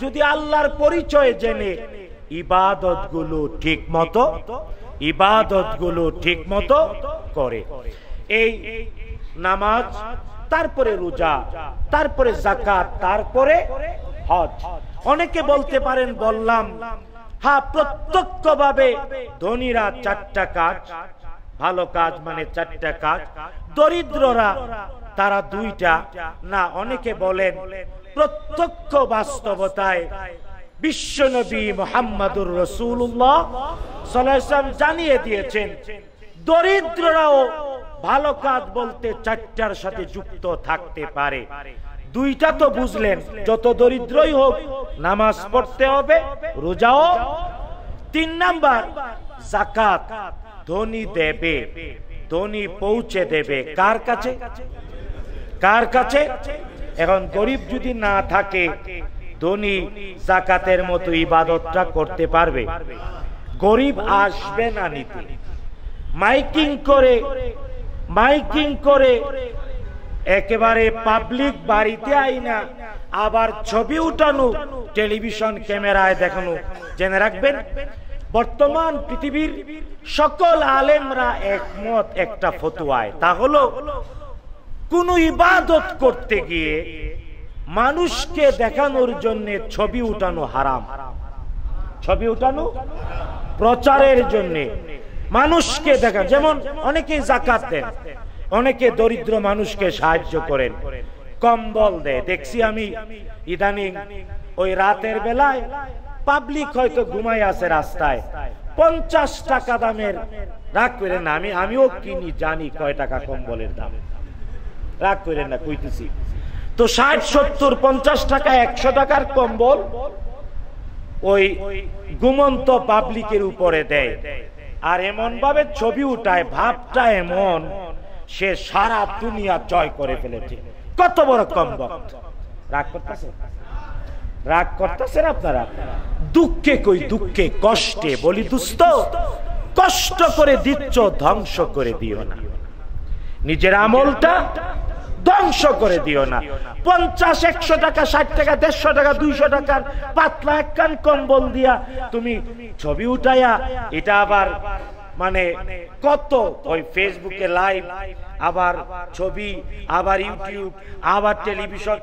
যদি আল্লাহর পরিচয় জেনে ইবাদত গুলো ঠিক মতো ইবাদত গুলো ঠিক মতো করে এই নামাজ তারপরে রোজা তারপরে জাকাত তারপরে হজ অনেকে বলতে পারেন বললাম হ্যাঁ প্রত্যক্ষ ভাবে ধনীরা চারটা কাজ ভালো কাজ মানে চারটা কাজ দরিদ্ররা তারা দুইটা না অনেকে বলেন প্রত্যক্ষ বাস্তবতায় নবী মোহাম্মদুর রসুল্লাহ জানিয়ে দিয়েছেন দরিদ্ররাও ভালো কাজ বলতে চারটার সাথে যুক্ত থাকতে পারে দুইটা তো বুঝলেন যত দরিদ্রই হোক নামাজ পড়তে হবে রোজাও তিন নাম্বার জাকাত ধনী দেবে ধনী পৌঁছে দেবে কার কাছে কার কাছে এখন গরিব যদি না থাকে ধনী জাকাতের মতো ইবাদতটা করতে পারবে গরিব আসবে না নিতে মাইকিং করে মাইকিং করে একেবারে পাবলিক বাড়িতে আইনা আবার ছবি উঠানো টেলিভিশন ক্যামেরায় দেখানো জেনে রাখবেন বর্তমান পৃথিবীর সকল আলেমরা একমত একটা ফতুয়ায় তা হলো কোন ইবাদত করতে গিয়ে মানুষকে দেখানোর জন্য ছবি উঠানো হারাম ছবি উঠানো প্রচারের জন্য মানুষকে দেখা যেমন অনেকে জাকাত দেন অনেকে দরিদ্র মানুষকে সাহায্য করেন কম্বল দেয় দেখছি আমি ইদানিং ওই রাতের বেলায় পাবলিক হয়তো ঘুমাই আছে রাস্তায় পঞ্চাশ টাকা দামের রাগ করেন না আমি আমিও কিনি জানি কয় টাকা কম্বলের দাম রাগ করেন না কইতেছি তো ষাট সত্তর পঞ্চাশ টাকা একশো টাকার কম্বল ওই গুমন্ত পাবলিকের উপরে দেয় আর এমন ভাবে ছবি উঠায় ভাবটা এমন সে সারা দুনিয়া জয় করে ফেলেছে কত বড় কম রাগ করতেছে রাগ করতেছেন আপনারা দুঃখে কই দুঃখে কষ্টে বলি দুস্থ কষ্ট করে দিচ্ছ ধ্বংস করে দিও না নিজের আমলটা ধ্বংস করে দিও না পঞ্চাশ একশো টাকা ষাট টাকা দেড়শো টাকা দুইশো টাকার পাতলা এক কান কম্বল দিয়া তুমি ছবি উঠাইয়া এটা আবার মানে কত ওই ফেসবুকে লাইভ আবার ছবি আবার ইউটিউব আবার টেলিভিশন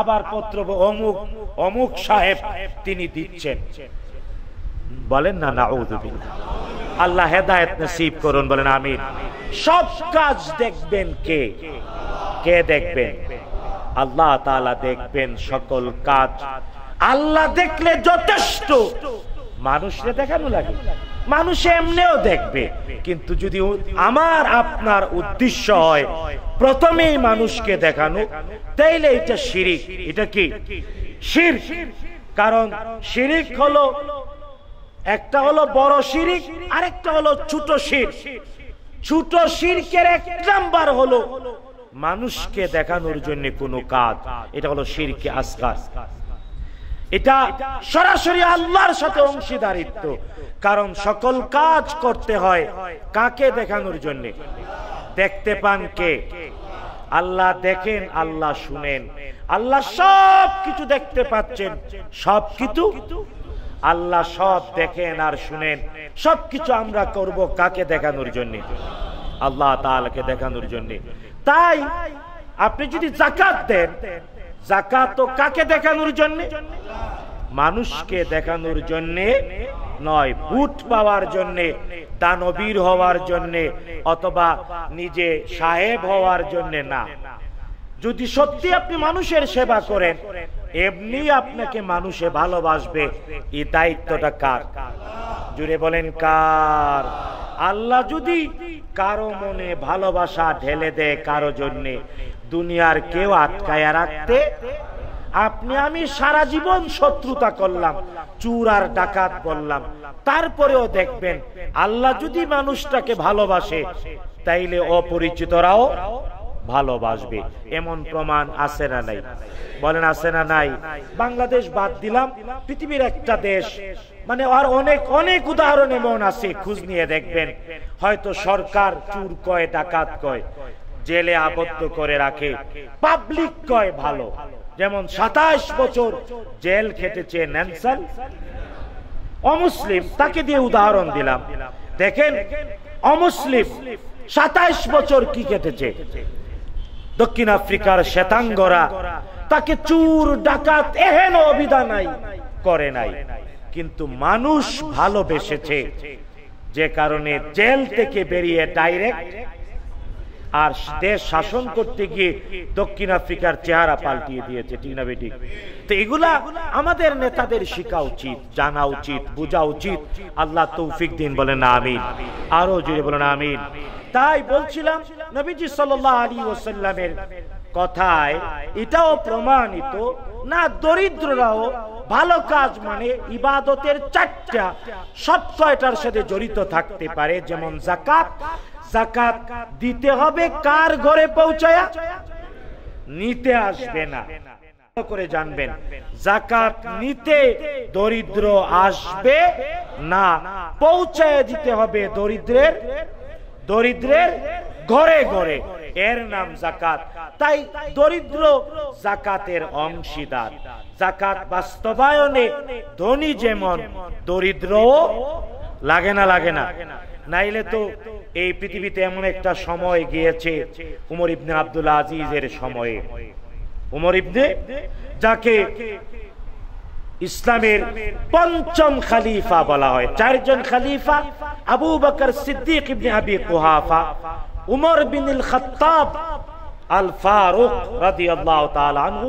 আবার পত্র অমুক অমুক সাহেব তিনি দিচ্ছেন বলেন না না আল্লাহ হেদায়ত নসিব করুন বলেন আমি সব কাজ দেখবেন কে কে দেখবেন আল্লাহ তালা দেখবেন সকল কাজ আল্লাহ দেখলে যথেষ্ট মানুষরে দেখানো লাগে মানুষ এমনিও দেখবে কিন্তু যদি আমার আপনার উদ্দেশ্য হয় প্রথমেই মানুষকে দেখানো তাইলে এটা শিরিক এটা কি শির কারণ শিরিক হলো একটা হলো বড় শিরিক আরেকটা হলো ছোট শির ছোট শিরকের এক নাম্বার হলো মানুষকে দেখানোর জন্য কোনো কাজ এটা হলো শিরকে আসকার এটা সরাসরি আল্লাহর সাথে অংশীদারিত্ব কারণ সকল কাজ করতে হয় কাকে দেখানোর জন্য দেখতে পান কে আল্লাহ দেখেন আল্লাহ শুনেন আল্লাহ সব কিছু দেখতে পাচ্ছেন সব কিছু আল্লাহ সব দেখেন আর শুনেন সবকিছু আমরা করব কাকে দেখানোর জন্য আল্লাহ তাআলাকে দেখানোর জন্য তাই আপনি যদি জাকাত দেন জাকাত কাকে দেখানোর জন্য মানুষকে দেখানোর জন্য নয় বুট পাওয়ার জন্য দানবীর হওয়ার জন্য অথবা নিজে সাহেব হওয়ার জন্য না যদি সত্যি আপনি মানুষের সেবা করেন এমনি আপনাকে মানুষে ভালোবাসবে এই দায়িত্বটা কার জুড়ে বলেন কার আল্লাহ যদি কারো মনে ভালোবাসা ঢেলে দেয় কারো জন্যে দুনিয়ার কেউ আটকায় রাখতে আপনি আমি সারা জীবন শত্রুতা করলাম চুর আর ডাকাত বললাম তারপরেও দেখবেন আল্লাহ যদি মানুষটাকে ভালোবাসে তাইলে অপরিচিতরাও ভালোবাসবে এমন প্রমাণ আছে না নাই বলেন আছে না নাই বাংলাদেশ বাদ দিলাম পৃথিবীর একটা দেশ মানে আর অনেক অনেক উদাহরণ এমন আছে খুঁজ নিয়ে দেখবেন হয়তো সরকার চুর কয় ডাকাত কয় জেলে আবদ্ধ করে রাখে পাবলিক কয় ভালো যেমন সাতাশ বছর জেল খেটেছে ন্যানসান অমুসলিম তাকে দিয়ে উদাহরণ দিলাম দেখেন অমুসলিম সাতাশ বছর কি কেটেছে দক্ষিণ আফ্রিকার শ্বেতাঙ্গরা তাকে চুর ডাকাত এহেন অভিধা নাই করে নাই কিন্তু মানুষ ভালোবেসেছে যে কারণে জেল থেকে বেরিয়ে ডাইরেক্ট আর দেশ শাসন করতে গিয়ে দক্ষিণ আফ্রিকার চেহারা পাল্টিয়ে দিয়েছে ঠিক না বেটি তো এগুলা আমাদের নেতাদের শেখা উচিত জানা উচিত বোঝা উচিত আল্লাহ তৌফিক দিন বলে না আমিন আরো জুড়ে বলেন আমিন তাই বলছিলাম নবীজি সাল্লাহ আলী ওসাল্লামের কথায় এটাও প্রমাণিত না দরিদ্ররাও ভালো কাজ মানে ইবাদতের চারটা সব ছয়টার সাথে জড়িত থাকতে পারে যেমন জাকাত জাকাত দিতে হবে কার ঘরে পৌঁছায়া নিতে আসবে না করে জানবেন জাকাত নিতে দরিদ্র আসবে না পৌঁছায় দিতে হবে দরিদ্রের দরিদ্রের ঘরে ঘরে এর নাম জাকাত তাই দরিদ্র জাকাতের অংশীদার জাকাত বাস্তবায়নে ধনী যেমন দরিদ্র লাগে না লাগে না নাইলে তো এই পৃথিবীতে এমন একটা সময় গিয়েছে উমর ইবনে আব্দুল আজিজের সময়ে উমর ইবনে যাকে ইসলামের পঞ্চম খালিফা বলা হয় চারজন খালিফা আবু বকর সিদ্দিক ইবনে আবি কুহাফা উমর বিন আল খাত্তাব আল ফারুক রাদিয়াল্লাহু তাআলা আনহু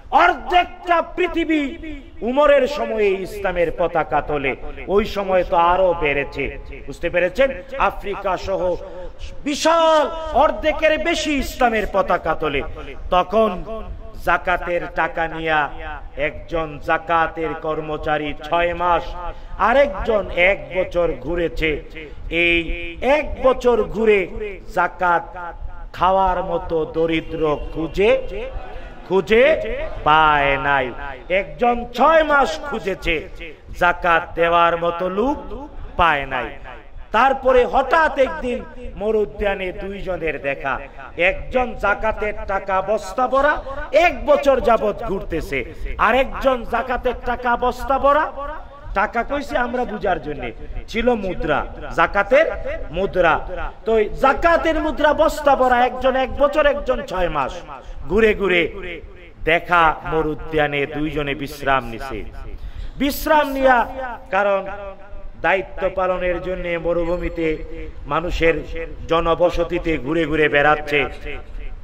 অর্ধেকটা পৃথিবী উমরের সময়ে ইসলামের পতাকা তোলে ওই সময় তো আরো বেড়েছে বুঝতে পেরেছেন আফ্রিকা সহ বিশাল অর্ধেকের বেশি ইসলামের পতাকা তোলে তখন জাকাতের টাকা নিয়া একজন জাকাতের কর্মচারী ছয় মাস আরেকজন এক বছর ঘুরেছে এই এক বছর ঘুরে জাকাত খাওয়ার মতো দরিদ্র খুঁজে খুঁজে পায় নাই একজন ছয় মাস খুঁজেছে জাকাত দেওয়ার মতো লোক পায় নাই তারপরে হঠাৎ একদিন মোর উদ্যানে দুইজনের দেখা একজন জাকাতের টাকা বস্তা ভরা এক বছর যাবত ঘুরতেছে আরেকজন জাকাতের টাকা বস্তা ভরা টাকা কইছে আমরা বুঝার জন্য ছিল মুদ্রা জাকাতের মুদ্রা তো জাকাতের মুদ্রা বস্তা ভরা একজন এক বছর একজন ছয় মাস ঘুরে ঘুরে দেখা মোর উদ্যানে দুইজনে বিশ্রাম নিছে বিশ্রাম নিয়া কারণ দায়িত্ব পালনের জন্য মরুভূমিতে মানুষের জনবসতিতে ঘুরে ঘুরে বেড়াচ্ছে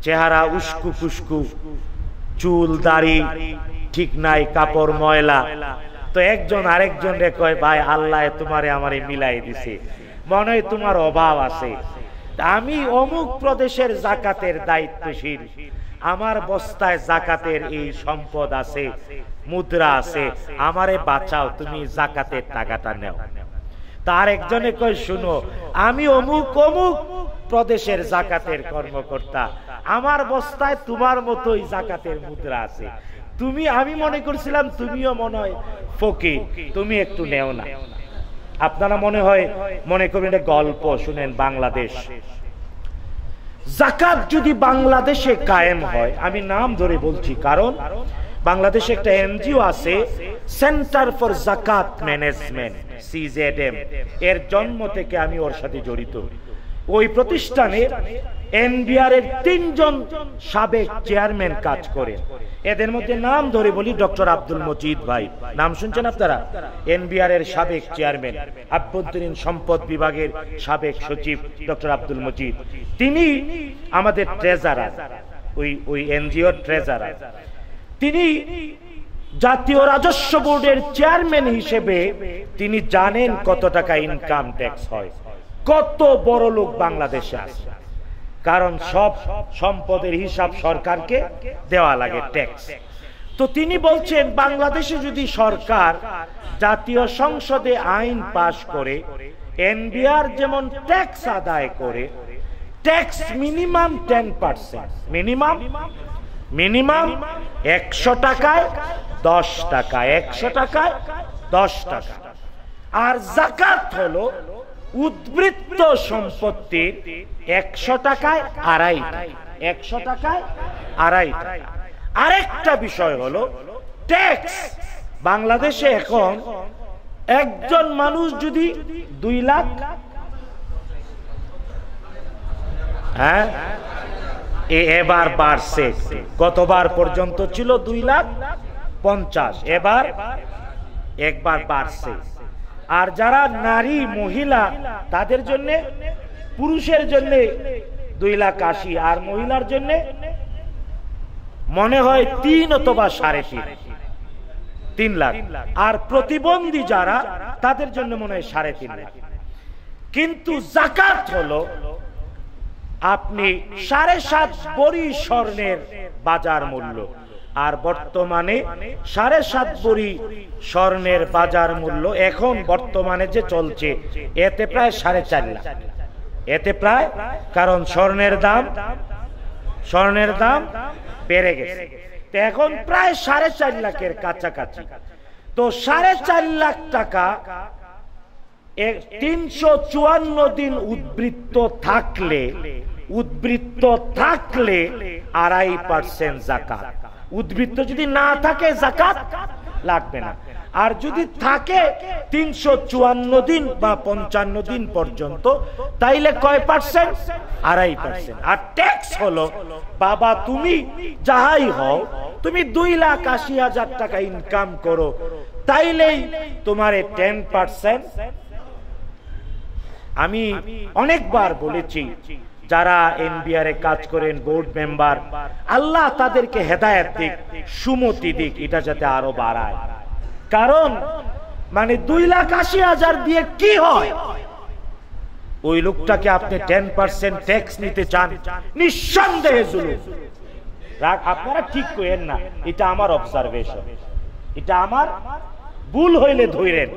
চেহারা উস্কু ফুস্কু চুল দাড়ি ঠিক নাই কাপড় ময়লা তো একজন আরেকজন রে কয় ভাই আল্লাহ তোমারে আমারে মিলাই দিছে মনে হয় তোমার অভাব আছে আমি অমুক প্রদেশের জাকাতের দায়িত্বশীল আমার বস্তায় জাকাতের এই সম্পদ আছে মুদ্রা আছে আমারে বাঁচাও তুমি জাকাতের টাকাটা নেও তার একজনে কই শুনো আমি অমুক অমুক প্রদেশের জাকাতের কর্মকর্তা আমার বস্তায় তোমার মতোই জাকাতের মুদ্রা আছে তুমি আমি মনে করছিলাম তুমিও মনে হয় ফকি তুমি একটু নেও না আপনারা মনে হয় মনে করেন এটা গল্প শুনেন বাংলাদেশ জাকাত যদি বাংলাদেশে কায়েম হয় আমি নাম ধরে বলছি কারণ বাংলাদেশে একটা এনজিও আছে centre for Zakat management CZM এর জন্ম থেকে আমি ওর সাথে জড়িত ওই প্রতিষ্ঠানে এনবিআর এর তিনজন সাবেক চেয়ারম্যান কাজ করেন এদের মধ্যে নাম ধরে বলি ডক্টর আব্দুল মজিদ ভাই নাম শুনছেন আপনারা এনবিআর এর সাবেক চেয়ারম্যান আভ্যন্তরীণ সম্পদ বিভাগের সাবেক সচিব ডক্টর আব্দুল মজিদ তিনি আমাদের ট্রেজারার ওই ওই এনজিও ট্রেজারার তিনি জাতীয় রাজস্ব বোর্ডের চেয়ারম্যান হিসেবে তিনি জানেন কত টাকা ইনকাম ট্যাক্স হয় কত বড় লোক বাংলাদেশে আছে কারণ সব সম্পদের হিসাব সরকারকে দেওয়া লাগে ট্যাক্স তো তিনি বলছেন বাংলাদেশে যদি সরকার জাতীয় সংসদে আইন পাশ করে এনবিআর যেমন ট্যাক্স আদায় করে tax minimum ten percent minimum minimum একশো টাকায় দশ টাকা একশো টাকায় দশ টাকা আর জাকাত হলো উদ্বৃত্ত সম্পত্তির একশো টাকায় আড়াই একশো টাকায় আড়াই আরেকটা বিষয় হলো ট্যাক্স বাংলাদেশে এখন একজন মানুষ যদি দুই লাখ হ্যাঁ এবার বাড়ছে গতবার পর্যন্ত ছিল দুই লাখ পঞ্চাশ এবার একবার বাড়ছে আর যারা নারী মহিলা তাদের জন্য পুরুষের জন্য দুই লাখ আশি আর মহিলার জন্য মনে হয় তিন অথবা সাড়ে তিন তিন লাখ আর প্রতিবন্ধী যারা তাদের জন্য মনে হয় সাড়ে তিন লাখ কিন্তু জাকাত হলো আপনি সাড়ে সাত বড়ি স্বর্ণের বাজার মূল্য আর বর্তমানে সাড়ে সাত বড়ি স্বর্ণের বাজার মূল্য এখন বর্তমানে যে চলছে এতে প্রায় সাড়ে চার লাখ এতে প্রায় কারণ স্বর্ণের দাম স্বর্ণের দাম বেড়ে গেছে এখন প্রায় সাড়ে চার লাখের কাছাকাছি তো সাড়ে চার লাখ টাকা তিনশো চুয়ান্ন দিন উদ্বৃত্ত থাকলে উদ্বৃত্ত থাকলে আড়াই পার্সেন্ট জাকাত উদ্বৃত্ত যদি না থাকে জাকাত লাগবে না আর যদি থাকে তিনশো চুয়ান্ন দিন বা পঞ্চান্ন দিন পর্যন্ত তাইলে কয় পার্সেন্ট আড়াই পার্সেন্ট আর ট্যাক্স হলো বাবা তুমি যাহাই হও তুমি দুই লাখ আশি হাজার টাকা ইনকাম করো তাইলেই তোমার টেন পার্সেন্ট আমি অনেকবার বলেছি যারা এনবিআর এ কাজ করেন বোর্ড মেম্বার আল্লাহ তাদেরকে হেদায়ত দিক সুমতি দিক এটা যাতে আরো বাড়ায় কারণ মানে দুই লাখ আশি হাজার দিয়ে কি হয় ওই লোকটাকে আপনি টেন পার্সেন্ট ট্যাক্স নিতে চান নিঃসন্দেহে রাগ আপনারা ঠিক করেন না এটা আমার অবজারভেশন এটা আমার ভুল হইলে ধরেন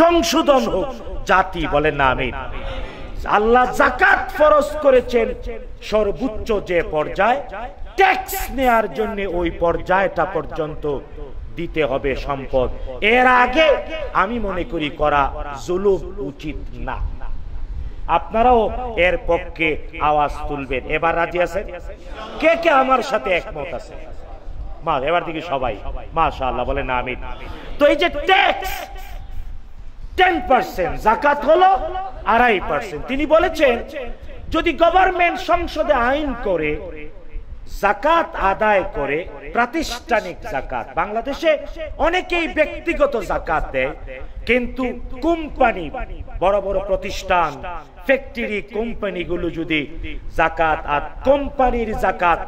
সংশোধন হোক জাতি বলেন না আমি আল্লাহ জাকাত ফরজ করেছেন সর্বোচ্চ যে পর্যায় ট্যাক্স নেয়ার জন্য ওই পর্যায়টা পর্যন্ত দিতে হবে সম্পদ এর আগে আমি মনে করি করা জুলুম উচিত না আপনারাও এর পক্ষে আওয়াজ তুলবেন এবার রাজি আছেন কে কে আমার সাথে একমত আছে মা এবার দিকে সবাই মাশাআল্লাহ বলেন আমিন তো এই যে ট্যাক্স টেন পার্সেন্ট জাকাত পার্সেন্ট তিনি বলেছেন যদি গভর্নমেন্ট সংসদে আইন করে জাকাত আদায় করে প্রাতিষ্ঠানিক জাকাত বাংলাদেশে অনেকেই ব্যক্তিগত জাকাত দেয় কিন্তু কোম্পানি বড় বড় প্রতিষ্ঠান ফ্যাক্টরি কোম্পানিগুলো যদি জাকাত আর কোম্পানির জাকাত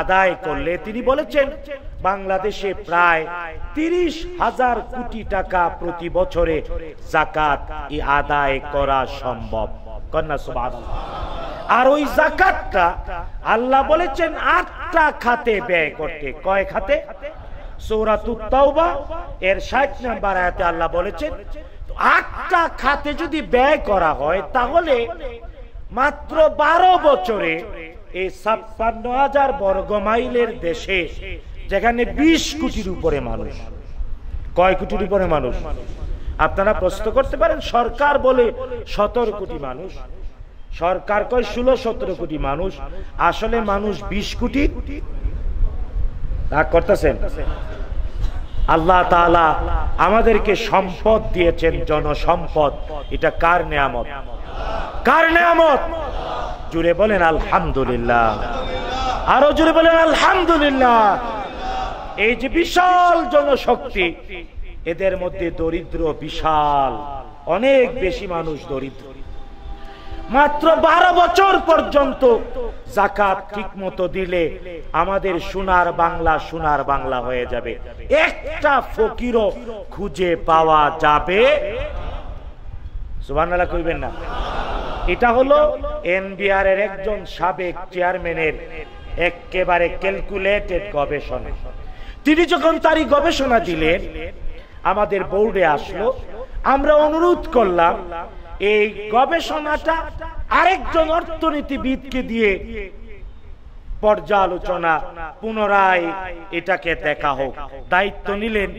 আদায় করলে তিনি বলেছেন বাংলাদেশে প্রায় তিরিশ হাজার কোটি টাকা প্রতি বছরে জাকাত আদায় করা সম্ভব আর ওই জাকাতটা আল্লাহ বলেছেন আটটা খাতে ব্যয় করতে কয় খাতে সৌরাতুত্তাওবা এর ষাট নাম্বার আয়াতে আল্লাহ বলেছেন আটটা খাতে যদি ব্যয় করা হয় তাহলে মাত্র বারো বছরে এই ছাপ্পান্ন হাজার বর্গ মাইলের দেশে যেখানে বিশ কোটির উপরে মানুষ কয় কোটির উপরে মানুষ আপনারা প্রশ্ন করতে পারেন সরকার বলে সতেরো কোটি মানুষ সরকার কয় ষোলো সতেরো কোটি মানুষ আসলে মানুষ বিশ কোটি রাগ করতেছেন আল্লাহ তালা আমাদেরকে সম্পদ দিয়েছেন জনসম্পদ এটা কার নেয়ামত কার নেয়ামত জুড়ে বলেন আলহামদুলিল্লাহ আরো জুড়ে বলেন আলহামদুলিল্লাহ এই যে বিশাল জনশক্তি এদের মধ্যে দরিদ্র বিশাল অনেক বেশি মানুষ দরিদ্র মাত্র বারো বছর পর্যন্ত জাকাত ঠিক মতো দিলে আমাদের সোনার বাংলা সোনার বাংলা হয়ে যাবে একটা ফকিরও খুঁজে পাওয়া যাবে সুবানালা কইবেন না এটা হলো এনবিআর এর একজন সাবেক চেয়ারম্যানের একেবারে ক্যালকুলেটেড গবেষণা তিনি যখন তারই গবেষণা দিলেন আমাদের বোর্ডে আসলো আমরা অনুরোধ করলাম এই গবেষণাটা আরেকজন অর্থনীতিবিদকে দিয়ে পর্যালোচনা পুনরায় এটাকে দেখা হোক দায়িত্ব নিলেন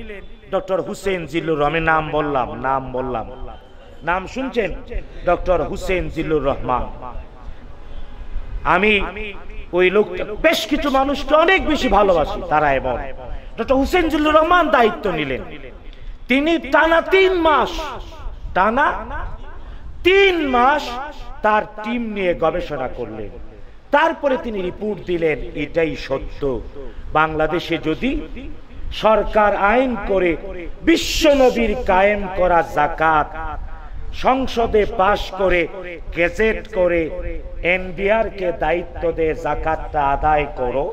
ডক্টর হুসেন জিল্লুর রহমান নাম বললাম নাম বললাম নাম শুনছেন ডক্টর হুসেন জিল্লুর রহমান আমি ওই লোক বেশ কিছু মানুষকে অনেক বেশি ভালোবাসি তারা এবং ডক্টর হুসেন জিল্লুর রহমান দায়িত্ব নিলেন তিনি টানা তিন মাস টানা তিন মাস তার টিম নিয়ে গবেষণা করলেন তারপরে তিনি রিপোর্ট দিলেন এটাই সত্য বাংলাদেশে যদি সরকার আইন করে বিশ্ব নবীর কায়েম করা জাকাত সংসদে পাশ করে গেজেট করে এনবিআর কে দায়িত্ব দিয়ে জাকাতটা আদায় করো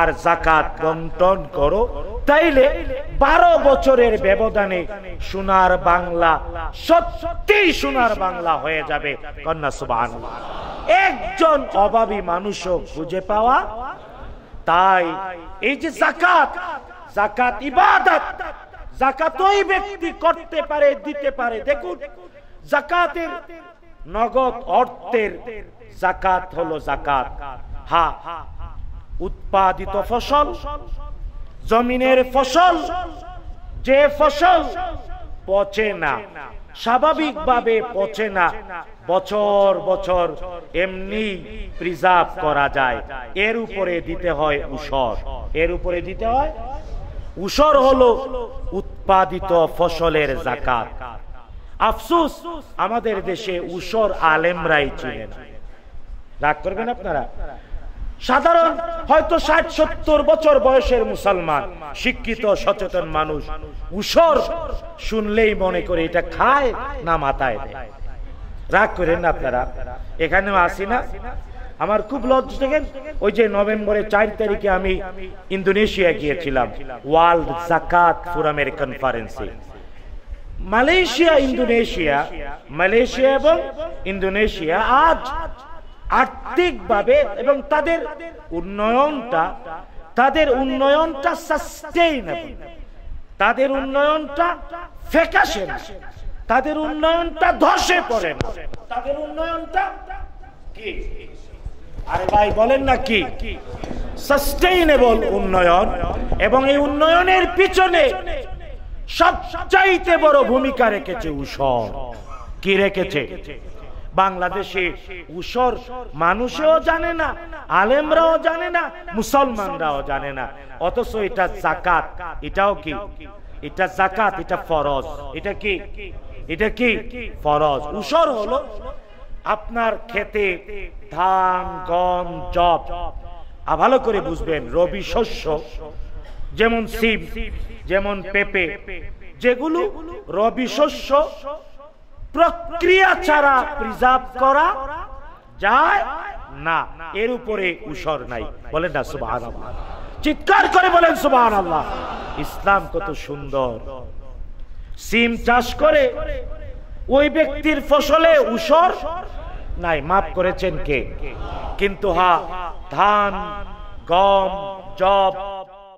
আর জাকাত বন্টন করো তাইলে বারো বছরের ব্যবধানে সোনার বাংলা সত্যি সোনার বাংলা হয়ে যাবে কন্যা সুবান একজন অভাবী মানুষও খুঁজে পাওয়া তাই এই যে জাকাত জাকাত ইবাদত জাকাত ওই ব্যক্তি করতে পারে দিতে পারে দেখুন জাকাতের নগদ অর্থের জাকাত হলো জাকাত হা উৎপাদিত ফসল জমিনের ফসল যে ফসল পচে না স্বাভাবিকভাবে পচে না বছর বছর এমনি প্রিজার্ভ করা যায় এর উপরে দিতে হয় উসর এর উপরে দিতে হয় উসর হলো উৎপাদিত ফসলের জাকাত আফসুস আমাদের দেশে উসর আলেমরাই চিনেন রাগ করবেন আপনারা সাধারণ হয়তো ষাট সত্তর বছর বয়সের মুসলমান শিক্ষিত সচেতন মানুষ উসর শুনলেই মনে করে এটা খায় না মাথায় দেয় রাগ করেন না আপনারা এখানেও আসি না আমার খুব লজ্জ দেখেন ওই যে নভেম্বরের চার তারিখে আমি ইন্দোনেশিয়া গিয়েছিলাম ওয়ার্ল্ড জাকাত ফোরামের কনফারেন্সে মালয়েশিয়া ইন্দোনেশিয়া মালয়েশিয়া এবং ইন্দোনেশিয়া আজ আর্থিকভাবে এবং তাদের উন্নয়নটা তাদের উন্নয়নটা সাস্টেইনেবল তাদের উন্নয়নটা ফেকাশে না তাদের উন্নয়নটা ধসে পড়ে না তাদের উন্নয়নটা কি আরে ভাই বলেন না কি সাস্টেইনেবল উন্নয়ন এবং এই উন্নয়নের পিছনে সবচাইতে বড় ভূমিকা রেখেছে উষর কি রেখেছে বাংলাদেশে উসর মানুষেও জানে না আলেমরাও জানে না মুসলমানরাও জানে না অথচ এটা জাকাত এটাও কি এটা জাকাত এটা ফরজ এটা কি এটা কি ফরজ উসর হলো আপনার খেতে ধান গম জব ভালো করে বুঝবেন রবি শস্য যেমন সিম যেমন পেঁপে যেগুলো রবি শস্য প্রক্রিয়া ছাড়া প্রিজার্ভ করা যায় না এর উপরে উসর নাই বলেন না সুবাহ চিৎকার করে বলেন সুবাহ আল্লাহ ইসলাম কত সুন্দর সিম চাষ করে ওই ব্যক্তির ফসলে উসর নাই মাফ করেছেন কে কিন্তু হা ধান গম জব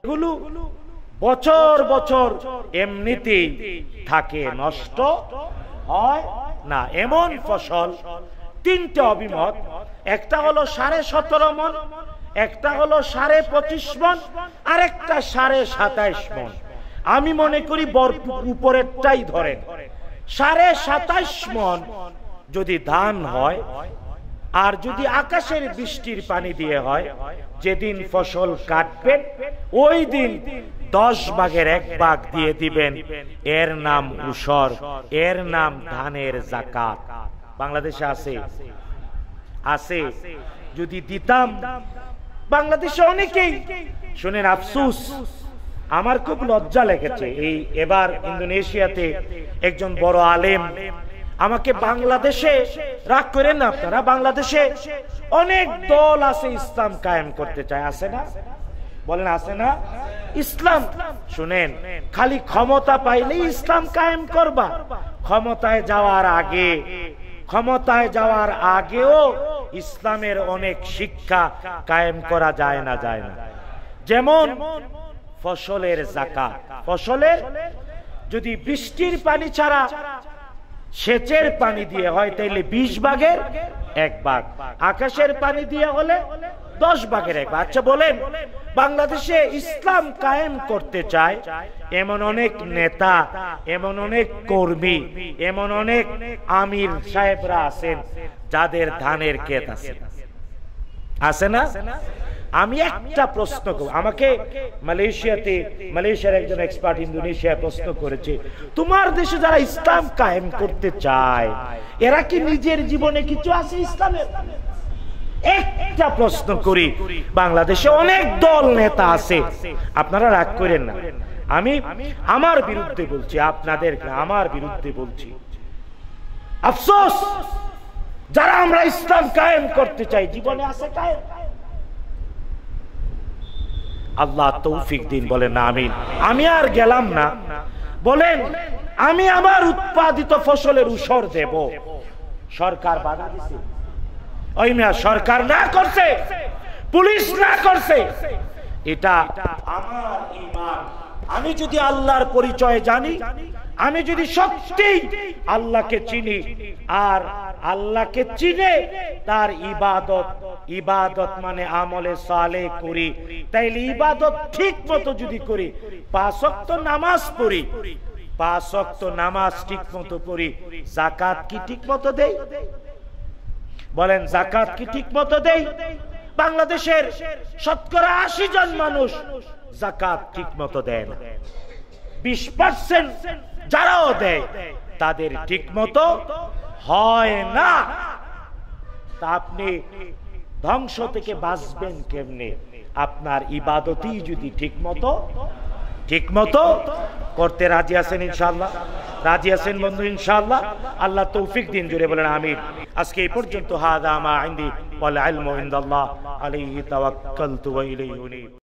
এগুলো বছর বছর এমনিতেই থাকে নষ্ট হয় না এমন ফসল তিনটা অভিমত একটা হলো সাড়ে সতেরো মন একটা হলো সাড়ে পঁচিশ মন আর একটা সাড়ে সাতাইশ মন আমি মনে করি উপরেরটাই ধরেন সাড়ে সাতাইশ মন যদি ধান হয় আর যদি আকাশের বৃষ্টির পানি দিয়ে হয় যেদিন ফসল কাটবেন ওই দিন দশ ভাগের এক ভাগ দিয়ে দিবেন এর নাম উসর এর নাম ধানের জাকাত বাংলাদেশে আছে আছে যদি দিতাম বাংলাদেশে অনেকেই শুনেন আফসুস আমার খুব লজ্জা লেগেছে এই এবার ইন্দোনেশিয়াতে একজন বড় আলেম আমাকে বাংলাদেশে রাগ করেন না আপনারা বাংলাদেশে অনেক দল আছে ইসলাম কায়েম করতে চায় আছে না বলেন আছে না ইসলাম শুনেন খালি ক্ষমতা পাইলে ইসলাম কায়েম করবা ক্ষমতায় যাওয়ার আগে ক্ষমতায় যাওয়ার আগেও ইসলামের অনেক শিক্ষা কায়েম করা যায় না যায় না যেমন ফসলের জাকা ফসলের যদি বৃষ্টির পানি ছাড়া সেচের পানি দিয়ে হয় তাইলে বিশ ভাগের এক ভাগ আকাশের পানি দিয়ে হলে দশ ভাগের এক আচ্ছা বলেন বাংলাদেশে ইসলাম কায়েম করতে চায় এমন অনেক নেতা এমন অনেক কর্মী এমন অনেক আমির সাহেবরা আছেন যাদের ধানের ক্ষেত আছে আছে না আমি একটা প্রশ্ন করব আমাকে মালয়েশিয়াতে মালয়েশিয়ার একজন এক্সপার্ট ইন্দোনেশিয়া প্রশ্ন করেছে তোমার দেশে যারা ইসলাম কায়েম করতে চায় এরা কি নিজের জীবনে কিছু আছে ইসলামের একটা প্রশ্ন করি বাংলাদেশে অনেক দল নেতা আছে আপনারা রাগ করেন না আমি আমার বিরুদ্ধে বলছি আপনাদের আমার বিরুদ্ধে বলছি আফসোস যারা আমরা ইসলাম কায়েম করতে চাই জীবনে আছে কায়েম আল্লাহ তৌফিক দিন বলেন না আমিন আমি আর গেলাম না বলেন আমি আমার উৎপাদিত ফসলের উসর দেব সরকার বাধা দিছে সরকার না করছে পুলিশ না করছে এটা আমার ইমান আমি যদি আল্লাহর পরিচয় জানি আমি যদি সত্যি আল্লাহকে চিনি আর আল্লাহকে চিনে তার ইবাদত ইবাদত মানে আমলে সালে করি তাইলে ইবাদত ঠিক মতো যদি করি পাঁচক্ত নামাজ পড়ি পাঁচক্ত নামাজ ঠিক মতো পড়ি জাকাত কি ঠিক মতো দেয় বলেন জাকাত কি ঠিক মতো দেই বাংলাদেশের শতকরা আশি জন মানুষ জাকাত ঠিক মতো দেয় বিশ পার্সেন্ট যারাও দেয় তাদের ঠিক মতো হয় না আপনি ধ্বংস থেকে বাঁচবেন কেমনে আপনার ইবাদতই যদি ঠিক মতো ঠিক মতো করতে রাজি আছেন ইনশাল্লাহ রাজি আছেন বন্ধু ইনশাল্লাহ আল্লাহ তৌফিক দিন জুড়ে বলেন আমির আজকে এই পর্যন্ত হাদা মা আইন্দি ওয়াল ইলমু ইনদাল্লাহ আলাইহি তাওয়াক্কালতু ওয়া ইলাইহি